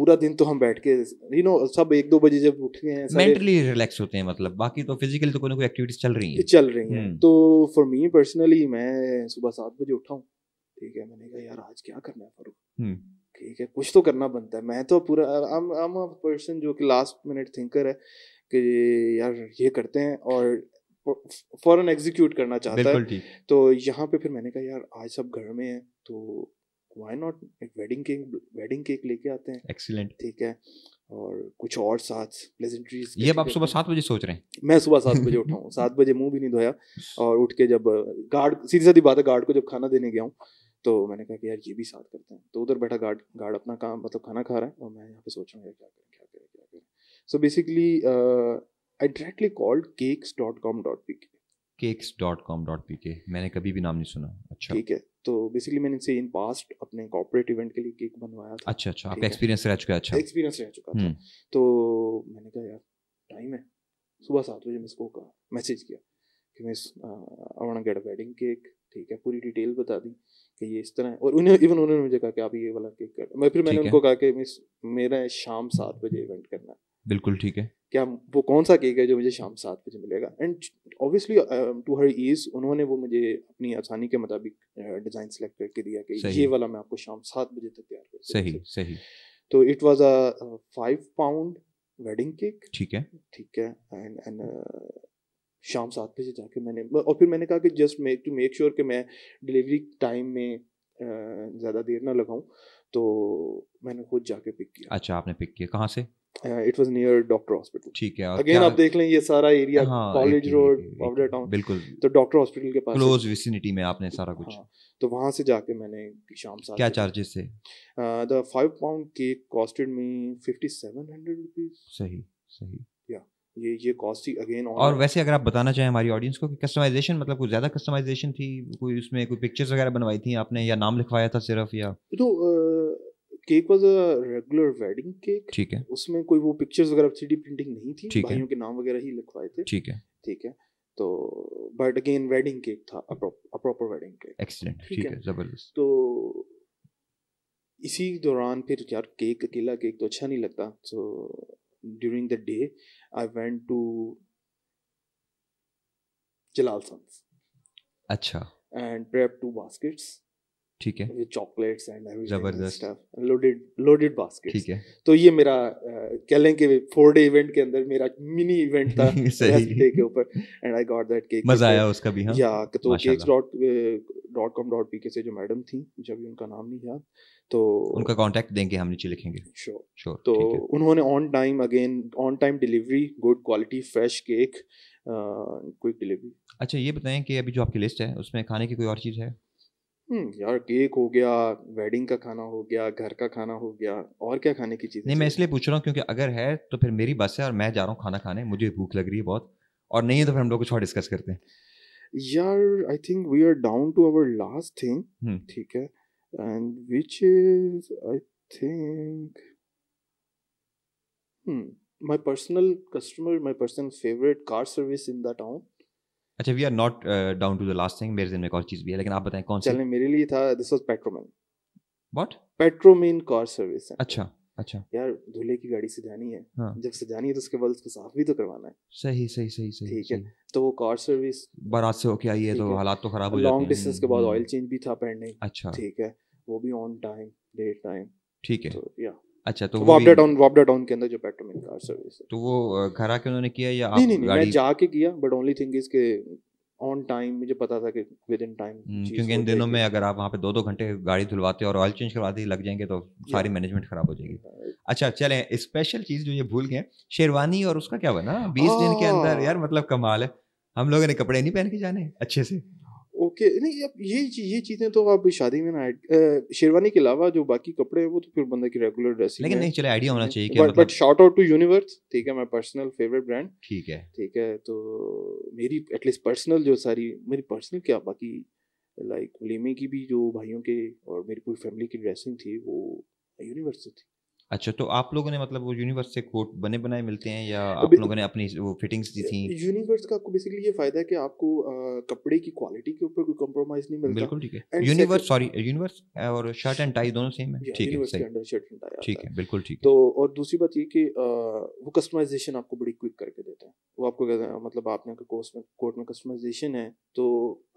[SPEAKER 2] पूरा दिन तो हम बैठ के यू नो सब एक दो बजे जब उठ गए हैं मेंटली
[SPEAKER 1] रिलैक्स होते हैं मतलब बाकी तो फिजिकली तो कोई ना कोई एक्टिविटीज चल रही हैं चल रही हैं हम्म।
[SPEAKER 2] तो फॉर मी पर्सनली मैं सुबह सात बजे उठा हूँ ठीक है मैंने कहा यार आज क्या करना है फारूक हम्म। ठीक है कुछ तो करना बनता है मैं तो पूरा आम आम पर्सन जो कि लास्ट मिनट थिंकर है कि यार ये करते हैं और फौरन एग्जीक्यूट करना चाहता है तो यहाँ पे फिर मैंने कहा यार आज सब घर में है तो वाई नॉट एक वेडिंग केक वेडिंग केक लेके आते हैं एक्सीलेंट ठीक है और कुछ और साथ प्लेजेंट्रीज ये आप सुबह सात बजे सोच रहे हैं मैं सुबह सात बजे उठाऊँ सात बजे मुंह भी नहीं धोया और उठ के जब गार्ड सीधी साधी बात है गार्ड को जब खाना देने गया हूँ तो मैंने कहा कि यार ये भी साथ करते हैं तो उधर बैठा गार्ड गार्ड अपना काम मतलब खाना खा रहा है और मैं यहाँ पे सोच रहा हूँ क्या करें क्या करें क्या करें so basically I directly called cakes dot com dot P K
[SPEAKER 1] cakes dot com dot P K मैंने कभी भी नाम नहीं सुना अच्छा ठीक है
[SPEAKER 2] तो बेसिकली मैंने इनसे इन पास्ट अपने कॉर्पोरेट इवेंट के लिए केक बनवाया था अच्छा अच्छा आपका एक्सपीरियंस रह चुका है अच्छा एक्सपीरियंस रह चुका था हम्म। तो मैंने कहा यार टाइम है सुबह सात बजे मैं इसको मैसेज किया कि मैं I want to get a wedding cake ठीक है पूरी डिटेल बता दी कि ये इस तरह है और उन्हें इवन उन्होंने मुझे कहा कि आप ये वाला केक कर मैं फिर मैंने उनको कहा कि मिस मेरा है शाम सात बजे इवेंट करना है
[SPEAKER 1] बिल्कुल ठीक है
[SPEAKER 2] क्या वो कौन सा केक है जो मुझे शाम सात बजे मिलेगा and obviously to her ease उन्होंने वो मुझे अपनी आसानी के मुताबिक डिज़ाइन uh, सेलेक्ट करके दिया कि ये वाला मैं आपको शाम सात बजे तक तैयार कर सही सही तो it was a five pound wedding cake ठीक है ठीक है एंड एंड शाम सात बजे जाके मैंने और फिर मैंने कहा कि just make to make sure कि मैं डिलीवरी टाइम में ज़्यादा देर ना लगाऊँ तो मैंने खुद जाके पिक
[SPEAKER 1] किया अच्छा आपने पिक किया कहाँ से
[SPEAKER 2] it was near doctor
[SPEAKER 1] hospital ठीक है अगेन आप
[SPEAKER 2] देख लें ये सारा एरिया कॉलेज रोड ऑफडर टाउन बिल्कुल तो डॉक्टर हॉस्पिटल के पास क्लोज विसिनिटी में आपने सारा कुछ हाँ, तो वहाँ से जाके मैंने शाम सात क्या चार्जेस थे the five pound cake costed me fifty seven hundred rupees सही सही ये ये कॉस्ट थी अगेन और
[SPEAKER 1] वैसे अगर आप बताना चाहें हमारी ऑडियंस को कि कस्टमाइजेशन मतलब कुछ ज़्यादा कस्टमाइजेशन थी कोई उसमें कोई पिक्चर्स वगैरह बनवाई थी आपने या नाम लिखवाया था सिर्फ या
[SPEAKER 2] तो cake was a regular wedding cake ठीक है उसमें कोई वो पिक्चर्स वगैरह थ्री प्रिंटिंग नहीं थी भाइयों के नाम वगैरह ही लिखवाए थे ठीक है ठीक है तो बट अगेन वेडिंग केक था प्रॉपर वेडिंग केक एक्सीलेंट ठीक है जबरदस्त तो इसी दौरान फिर यार केक अकेला केक तो अच्छा नहीं लगता तो during the day i went to jalal sons acha and prepped two baskets ठीक है ये चॉकलेट्स एंड जबरदस्त लोडेड लोडेड बास्केट ठीक है तो ये मेरा कह लें कि फोर डे इवेंट के अंदर मेरा मिनी इवेंट था डे के ऊपर and I got that cake मजा आया उसका भी हां या तो cakes dot dot com dot PK से जो मैडम थी जब उनका नाम नहीं याद
[SPEAKER 1] तो उनका कांटेक्ट देंगे हम नीचे लिखेंगे श्योर sure. श्योर sure,
[SPEAKER 2] तो उन्होंने on time again on time delivery good quality fresh cake quick delivery
[SPEAKER 1] अच्छा ये बताएं कि अभी जो आपकी लिस्ट है उसमें खाने की कोई और चीज़ है
[SPEAKER 2] हम्म, यार केक हो गया वेडिंग का खाना हो गया घर का खाना हो गया और क्या खाने की चीज़ नहीं मैं इसलिए
[SPEAKER 1] पूछ रहा हूँ क्योंकि अगर है तो फिर मेरी बस है और मैं जा रहा हूँ खाना खाने मुझे भूख लग रही है बहुत और नहीं है तो फिर हम लोग कुछ और डिस्कस करते हैं
[SPEAKER 2] यार I think we are down to our last thing ठीक है and which is I think my personal customer my personal favourite car service in the town
[SPEAKER 1] अच्छा we are not down to the last thing मेरे दिन में एक और चीज़ भी है लेकिन आप बताएं कौन सी चलिए मेरे लिए था this was Petroman what
[SPEAKER 2] Petromen car service
[SPEAKER 1] अच्छा अच्छा
[SPEAKER 2] यार धुले की गाड़ी सजानी है हाँ. जब सजानी है तो उसके बाद उसको साफ भी तो करवाना है
[SPEAKER 1] सही सही सही सही ठीक है
[SPEAKER 2] तो वो कार सर्विस
[SPEAKER 1] बारात से होके आई है तो हालात तो खराब हो जाते हैं लॉन्ग डिस्टेंस के बाद ऑयल
[SPEAKER 2] हम्म। चेंज भी था पेंडिंग अच्छा ठीक है वो भी ऑन टाइम डेट टाइम ठीक है तो या अच्छा तो वो अपडेट ऑन अपडेट ऑन के अंदर जो पेट्रोमिन कार सर्विस है
[SPEAKER 1] तो वो घर आके उन्होंने किया या नहीं नहीं, नहीं मैं
[SPEAKER 2] जाके किया बट ओनली थिंग इज के ऑन टाइम मुझे पता था कि विद इन टाइम क्योंकि इन
[SPEAKER 1] दिनों में अगर आप वहाँ पे दो दो घंटे गाड़ी धुलवाते और ऑयल चेंज करवाते लग जाएंगे तो सारी मैनेजमेंट खराब हो जाएगी अच्छा चले स्पेशल चीज़ जो ये भूल गए शेरवानी और उसका क्या बना बीस दिन के अंदर हाँ। यार मतलब कमाल है हम लोगों ने कपड़े नहीं पहन के जाने अच्छे से
[SPEAKER 2] ओके नहीं अब ये ये चीज़ें तो आप शादी में ना शेरवानी के अलावा जो बाकी कपड़े हैं वो तो फिर बंदा की रेगुलर ड्रेसिंग लेकिन नहीं चले आइडिया होना चाहिए but but shout out to Universe ठीक है माय पर्सनल फेवरेट ब्रांड ठीक है ठीक है तो मेरी एटलीस्ट पर्सनल जो सारी मेरी पर्सनल क्या बाकी लाइक वलीमे की भी जो भाइयों के और मेरी पूरी फैमिली की ड्रेसिंग थी वो यूनिवर्स से थी
[SPEAKER 1] अच्छा तो आप लोगों ने मतलब वो यूनिवर्स से कोट बने बनाए मिलते हैं या आप लोगों ने अपनी वो फिटिंग्स दी थी
[SPEAKER 2] यूनिवर्स का आपको बेसिकली ये फायदा है कि आपको आ, कपड़े की क्वालिटी के ऊपर कोई कॉम्प्रोमाइज नहीं मिलता बिल्कुल ठीक है यूनिवर्स
[SPEAKER 1] सॉरी यूनिवर्स और शर्ट एंड टाई दोनों सेम है ठीक है सही शर्ट एंड टाई ठीक है बिल्कुल ठीक है
[SPEAKER 2] तो और दूसरी बात ये कि वो कस्टमाइजेशन आपको बड़ी क्विक करके देता है वो आपको मतलब आपने कोर्स में कोट में कस्टमाइजेशन है तो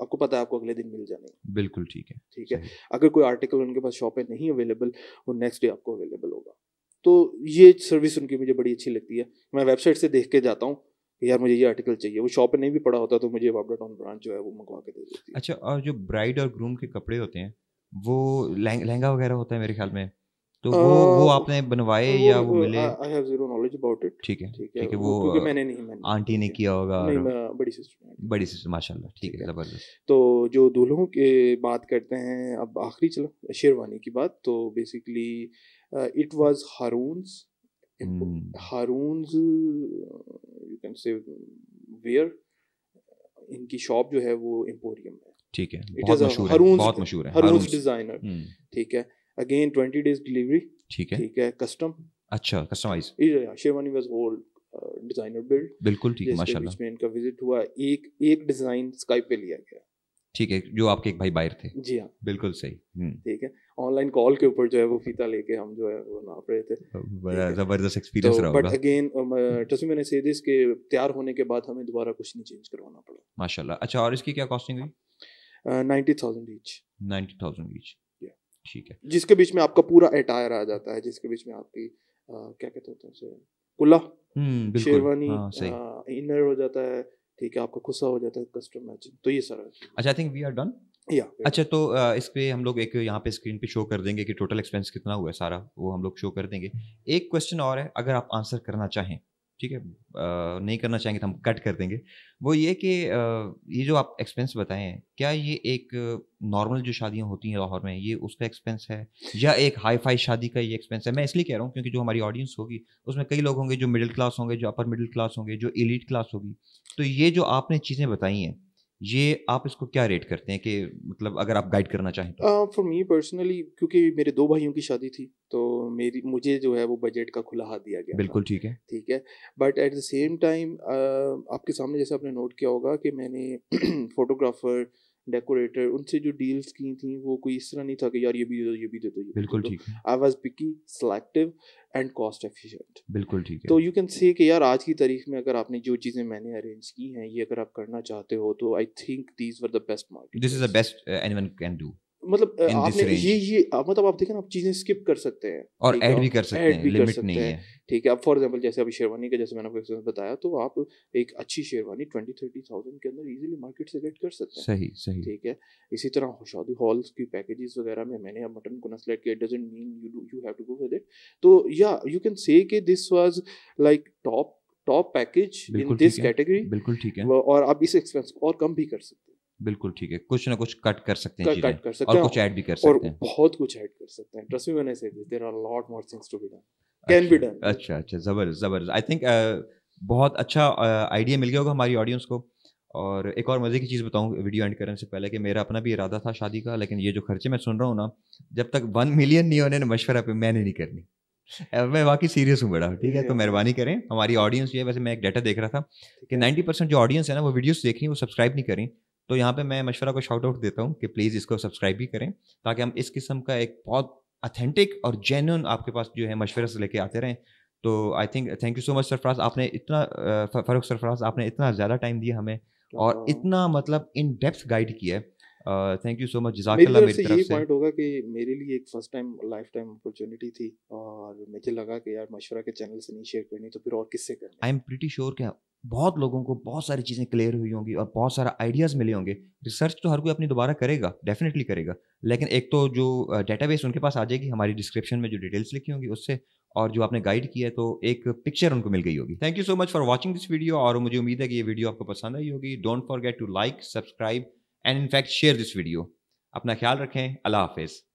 [SPEAKER 2] आपको पता है आपको अगले दिन मिल जाने बिल्कुल ठीक है ठीक है अगर कोई आर्टिकल उनके पास शॉप पे नहीं अवेलेबल वो नेक्स्ट डे आपको अवेलेबल होगा तो ये सर्विस उनकी मुझे बड़ी अच्छी लगती है मैं वेबसाइट से देख के जाता हूँ यार मुझे ये आर्टिकल चाहिए वो शॉप पे नहीं भी पड़ा होता तो मुझे वापडा टाउन ब्रांच जो है वो मंगवा
[SPEAKER 1] के दे देती है अच्छा और जो ब्राइड और ग्रूम के कपड़े होते हैं वो लहंगा वगैरह होता है मेरे ख्याल में तो आ, वो वो आपने बनवाए या वो मिले I have zero knowledge about it ठीक है ठीक है वो क्योंकि मैंने नहीं मैंने आंटी ने किया होगा नहीं मैं बड़ी सिस्टर बड़ी सिस्टर माशाल्लाह ठीक है जबरदस्त
[SPEAKER 2] तो जो दूल्हों के बात करते हैं अब आखिरी चलो शेरवानी की बात तो basically uh, it was Haroon's. Mm. Haroon's, uh, you can say, where इनकी शॉप जो है वो एम्पोरियम है ठीक है इट इज हरून बहुत मशहूर है हरून डिजाइनर hmm. ठीक है अगेन 20 डेज डिलीवरी ठीक है ठीक है कस्टम
[SPEAKER 1] अच्छा customise
[SPEAKER 2] sherwani was whole designer build बिल्कुल ठीक है माशाल्लाह इसमें इनका विजिट हुआ एक एक डिजाइन स्काइप पे लिया
[SPEAKER 1] गया ठीक है जो आपके एक भाई बाहर थे जी हाँ बिल्कुल सही हम्म।
[SPEAKER 2] ठीक है ऑनलाइन कॉल के ऊपर जो है वो फीता लेके हम जो है वो नाप रहे
[SPEAKER 1] थे जबरदस्त एक्सपीरियंस तो रहा बट
[SPEAKER 2] अगेन ट्रस्ट मैंने से दिस के तैयार होने के बाद हमें दोबारा कुछ नहीं चेंज करवाना
[SPEAKER 1] पड़ा माशाल्लाह अच्छा और इसकी क्या कॉस्टिंग हुई ninety thousand each ninety thousand each ठीक है जिसके बीच में
[SPEAKER 2] आपका पूरा अटायर आ जाता है जिसके बीच में आपकी क्या कहते हैं कुल्ला हम्म, शेरवानी इनर हाँ, हो जाता है ठीक है आपका गुस्सा हो जाता है कस्टम मैचिंग तो ये सर
[SPEAKER 1] अच्छा I think we are done yeah अच्छा तो इस पे हम लोग एक यहाँ पे स्क्रीन पे शो कर देंगे कि टोटल एक्सपेंस कितना हुआ है सारा वो हम लोग शो कर देंगे एक क्वेश्चन और है अगर आप आंसर करना चाहें ठीक है नहीं करना चाहेंगे तो हम कट कर देंगे वो ये कि ये जो आप एक्सपेंस बताएं क्या ये एक नॉर्मल जो शादियां होती हैं लाहौर में ये उसका एक्सपेंस है या एक हाई फाई शादी का ये एक्सपेंस है मैं इसलिए कह रहा हूँ क्योंकि जो हमारी ऑडियंस होगी उसमें कई लोग होंगे जो मिडिल क्लास होंगे जो अपर मिडिल क्लास होंगे जो एलिट क्लास होगी तो ये जो आपने चीज़ें बताई हैं ये आप इसको क्या रेट करते हैं कि मतलब अगर आप गाइड करना चाहें
[SPEAKER 2] फॉर मी पर्सनली क्योंकि मेरे दो भाइयों की शादी थी तो मेरी मुझे जो है वो बजट का खुला हाथ दिया गया बिल्कुल ठीक है ठीक है but at the same time आपके सामने जैसे आपने नोट किया होगा कि मैंने फोटोग्राफर डेकोरेटर उनसे जो डील्स की थी वो कोई इस तरह नहीं था कि यार ये भी दे दो ये भी दे दो ये बिल्कुल ठीक I was picky selective and cost efficient बिल्कुल ठीक है तो यू कैन से कि यार आज की तारीख में अगर आपने जो चीज़ें मैंने अरेंज की हैं ये अगर आप करना चाहते हो तो I think these were the best market
[SPEAKER 1] this is the best anyone can do मतलब आपने ये
[SPEAKER 2] ये मतलब आप देखें आप चीजें स्किप कर सकते हैं और ऐड भी कर सकते हैं लिमिट नहीं है ठीक है अब फॉर एग्जांपल जैसे अभी शेरवानी का जैसे मैंने आपको एग्जांपल बताया तो आप एक अच्छी शेरवानी 20 30000 के अंदर इजीली मार्केट से गेट कर सकते हैं सही सही ठीक है इसी तरह शादी हॉल्स की पैकेजेस वगैरह में मैंने अब मटन को ना सेलेक्ट किया doesn't mean you you have to go with it तो या यू कैन से कि this was like top top package in this category बिल्कुल ठीक है और आप इस एक्सपेंस और कम भी कर सकते हैं
[SPEAKER 1] बिल्कुल ठीक है कुछ ना कुछ कट कर सकते हैं कट कर सकते और कुछ ऐड भी कर सकते हैं
[SPEAKER 2] बहुत कुछ ऐड कर सकते हैं trust me when I say there are lot more things to be done
[SPEAKER 1] can be done अच्छा अच्छा जबरदस्त जबरदस्त आई थिंक बहुत अच्छा आइडिया मिल गया होगा हमारी ऑडियंस को और एक और मज़े की चीज़ बताऊँ वीडियो एंड करने से पहले कि मेरा अपना भी इरादा था शादी का लेकिन ये जो खर्चे मैं सुन रहा हूँ ना जब तक वन मिलियन नहीं होने मशवरा पे मैंने नहीं करनी मैं वाकई सीरियस हूँ बड़ा ठीक है तो मेहरबानी करें हमारी ऑडियंस ये वैसे मैं एक डाटा देख रहा था कि नाइन्टी परसेंट जो ऑडियंस है ना वो वीडियोज़ देख रही है वो सब्सक्राइब नहीं करें तो यहाँ पे मैं मशवरा को शॉर्ट आउट देता हूँ कि प्लीज़ इसको सब्सक्राइब भी करें ताकि हम इस किस्म का एक बहुत अथेंटिक और जेन्यून आपके पास जो है मशवरे से लेके आते रहें तो I think thank you so much Sarfaraz आपने इतना फ़ारूक सरफराज आपने इतना ज़्यादा टाइम दिया हमें और इतना मतलब इन डेप्थ गाइड किया है थैंक यू सो मच जजाकल्ला मेरी तरफ से यही पॉइंट
[SPEAKER 2] होगा कि मेरे लिए एक first time lifetime opportunity थी और मुझे लगा कि यार मशवरा के चैनल से नहीं शेयर करनी तो फिर और किससे करनी आई
[SPEAKER 1] एम प्रीटी श्योर कि बहुत लोगों को बहुत सारी चीज़ें क्लियर हुई होंगी और बहुत सारा आइडियाज़ मिले होंगे रिसर्च तो हर कोई अपनी दोबारा करेगा डेफिनेटली करेगा लेकिन एक तो जो डेटाबेस उनके पास आ जाएगी हमारी डिस्क्रिप्शन में जो डिटेल्स लिखी होंगी उससे और जो आपने गाइड किया है तो एक पिक्चर उनको मिल गई होगी thank you so much for watching this video और मुझे उम्मीद है कि ये वीडियो आपको पसंद आई होगी don't forget to like subscribe and in fact share this video अपना ख्याल रखें अल्लाह हाफिज़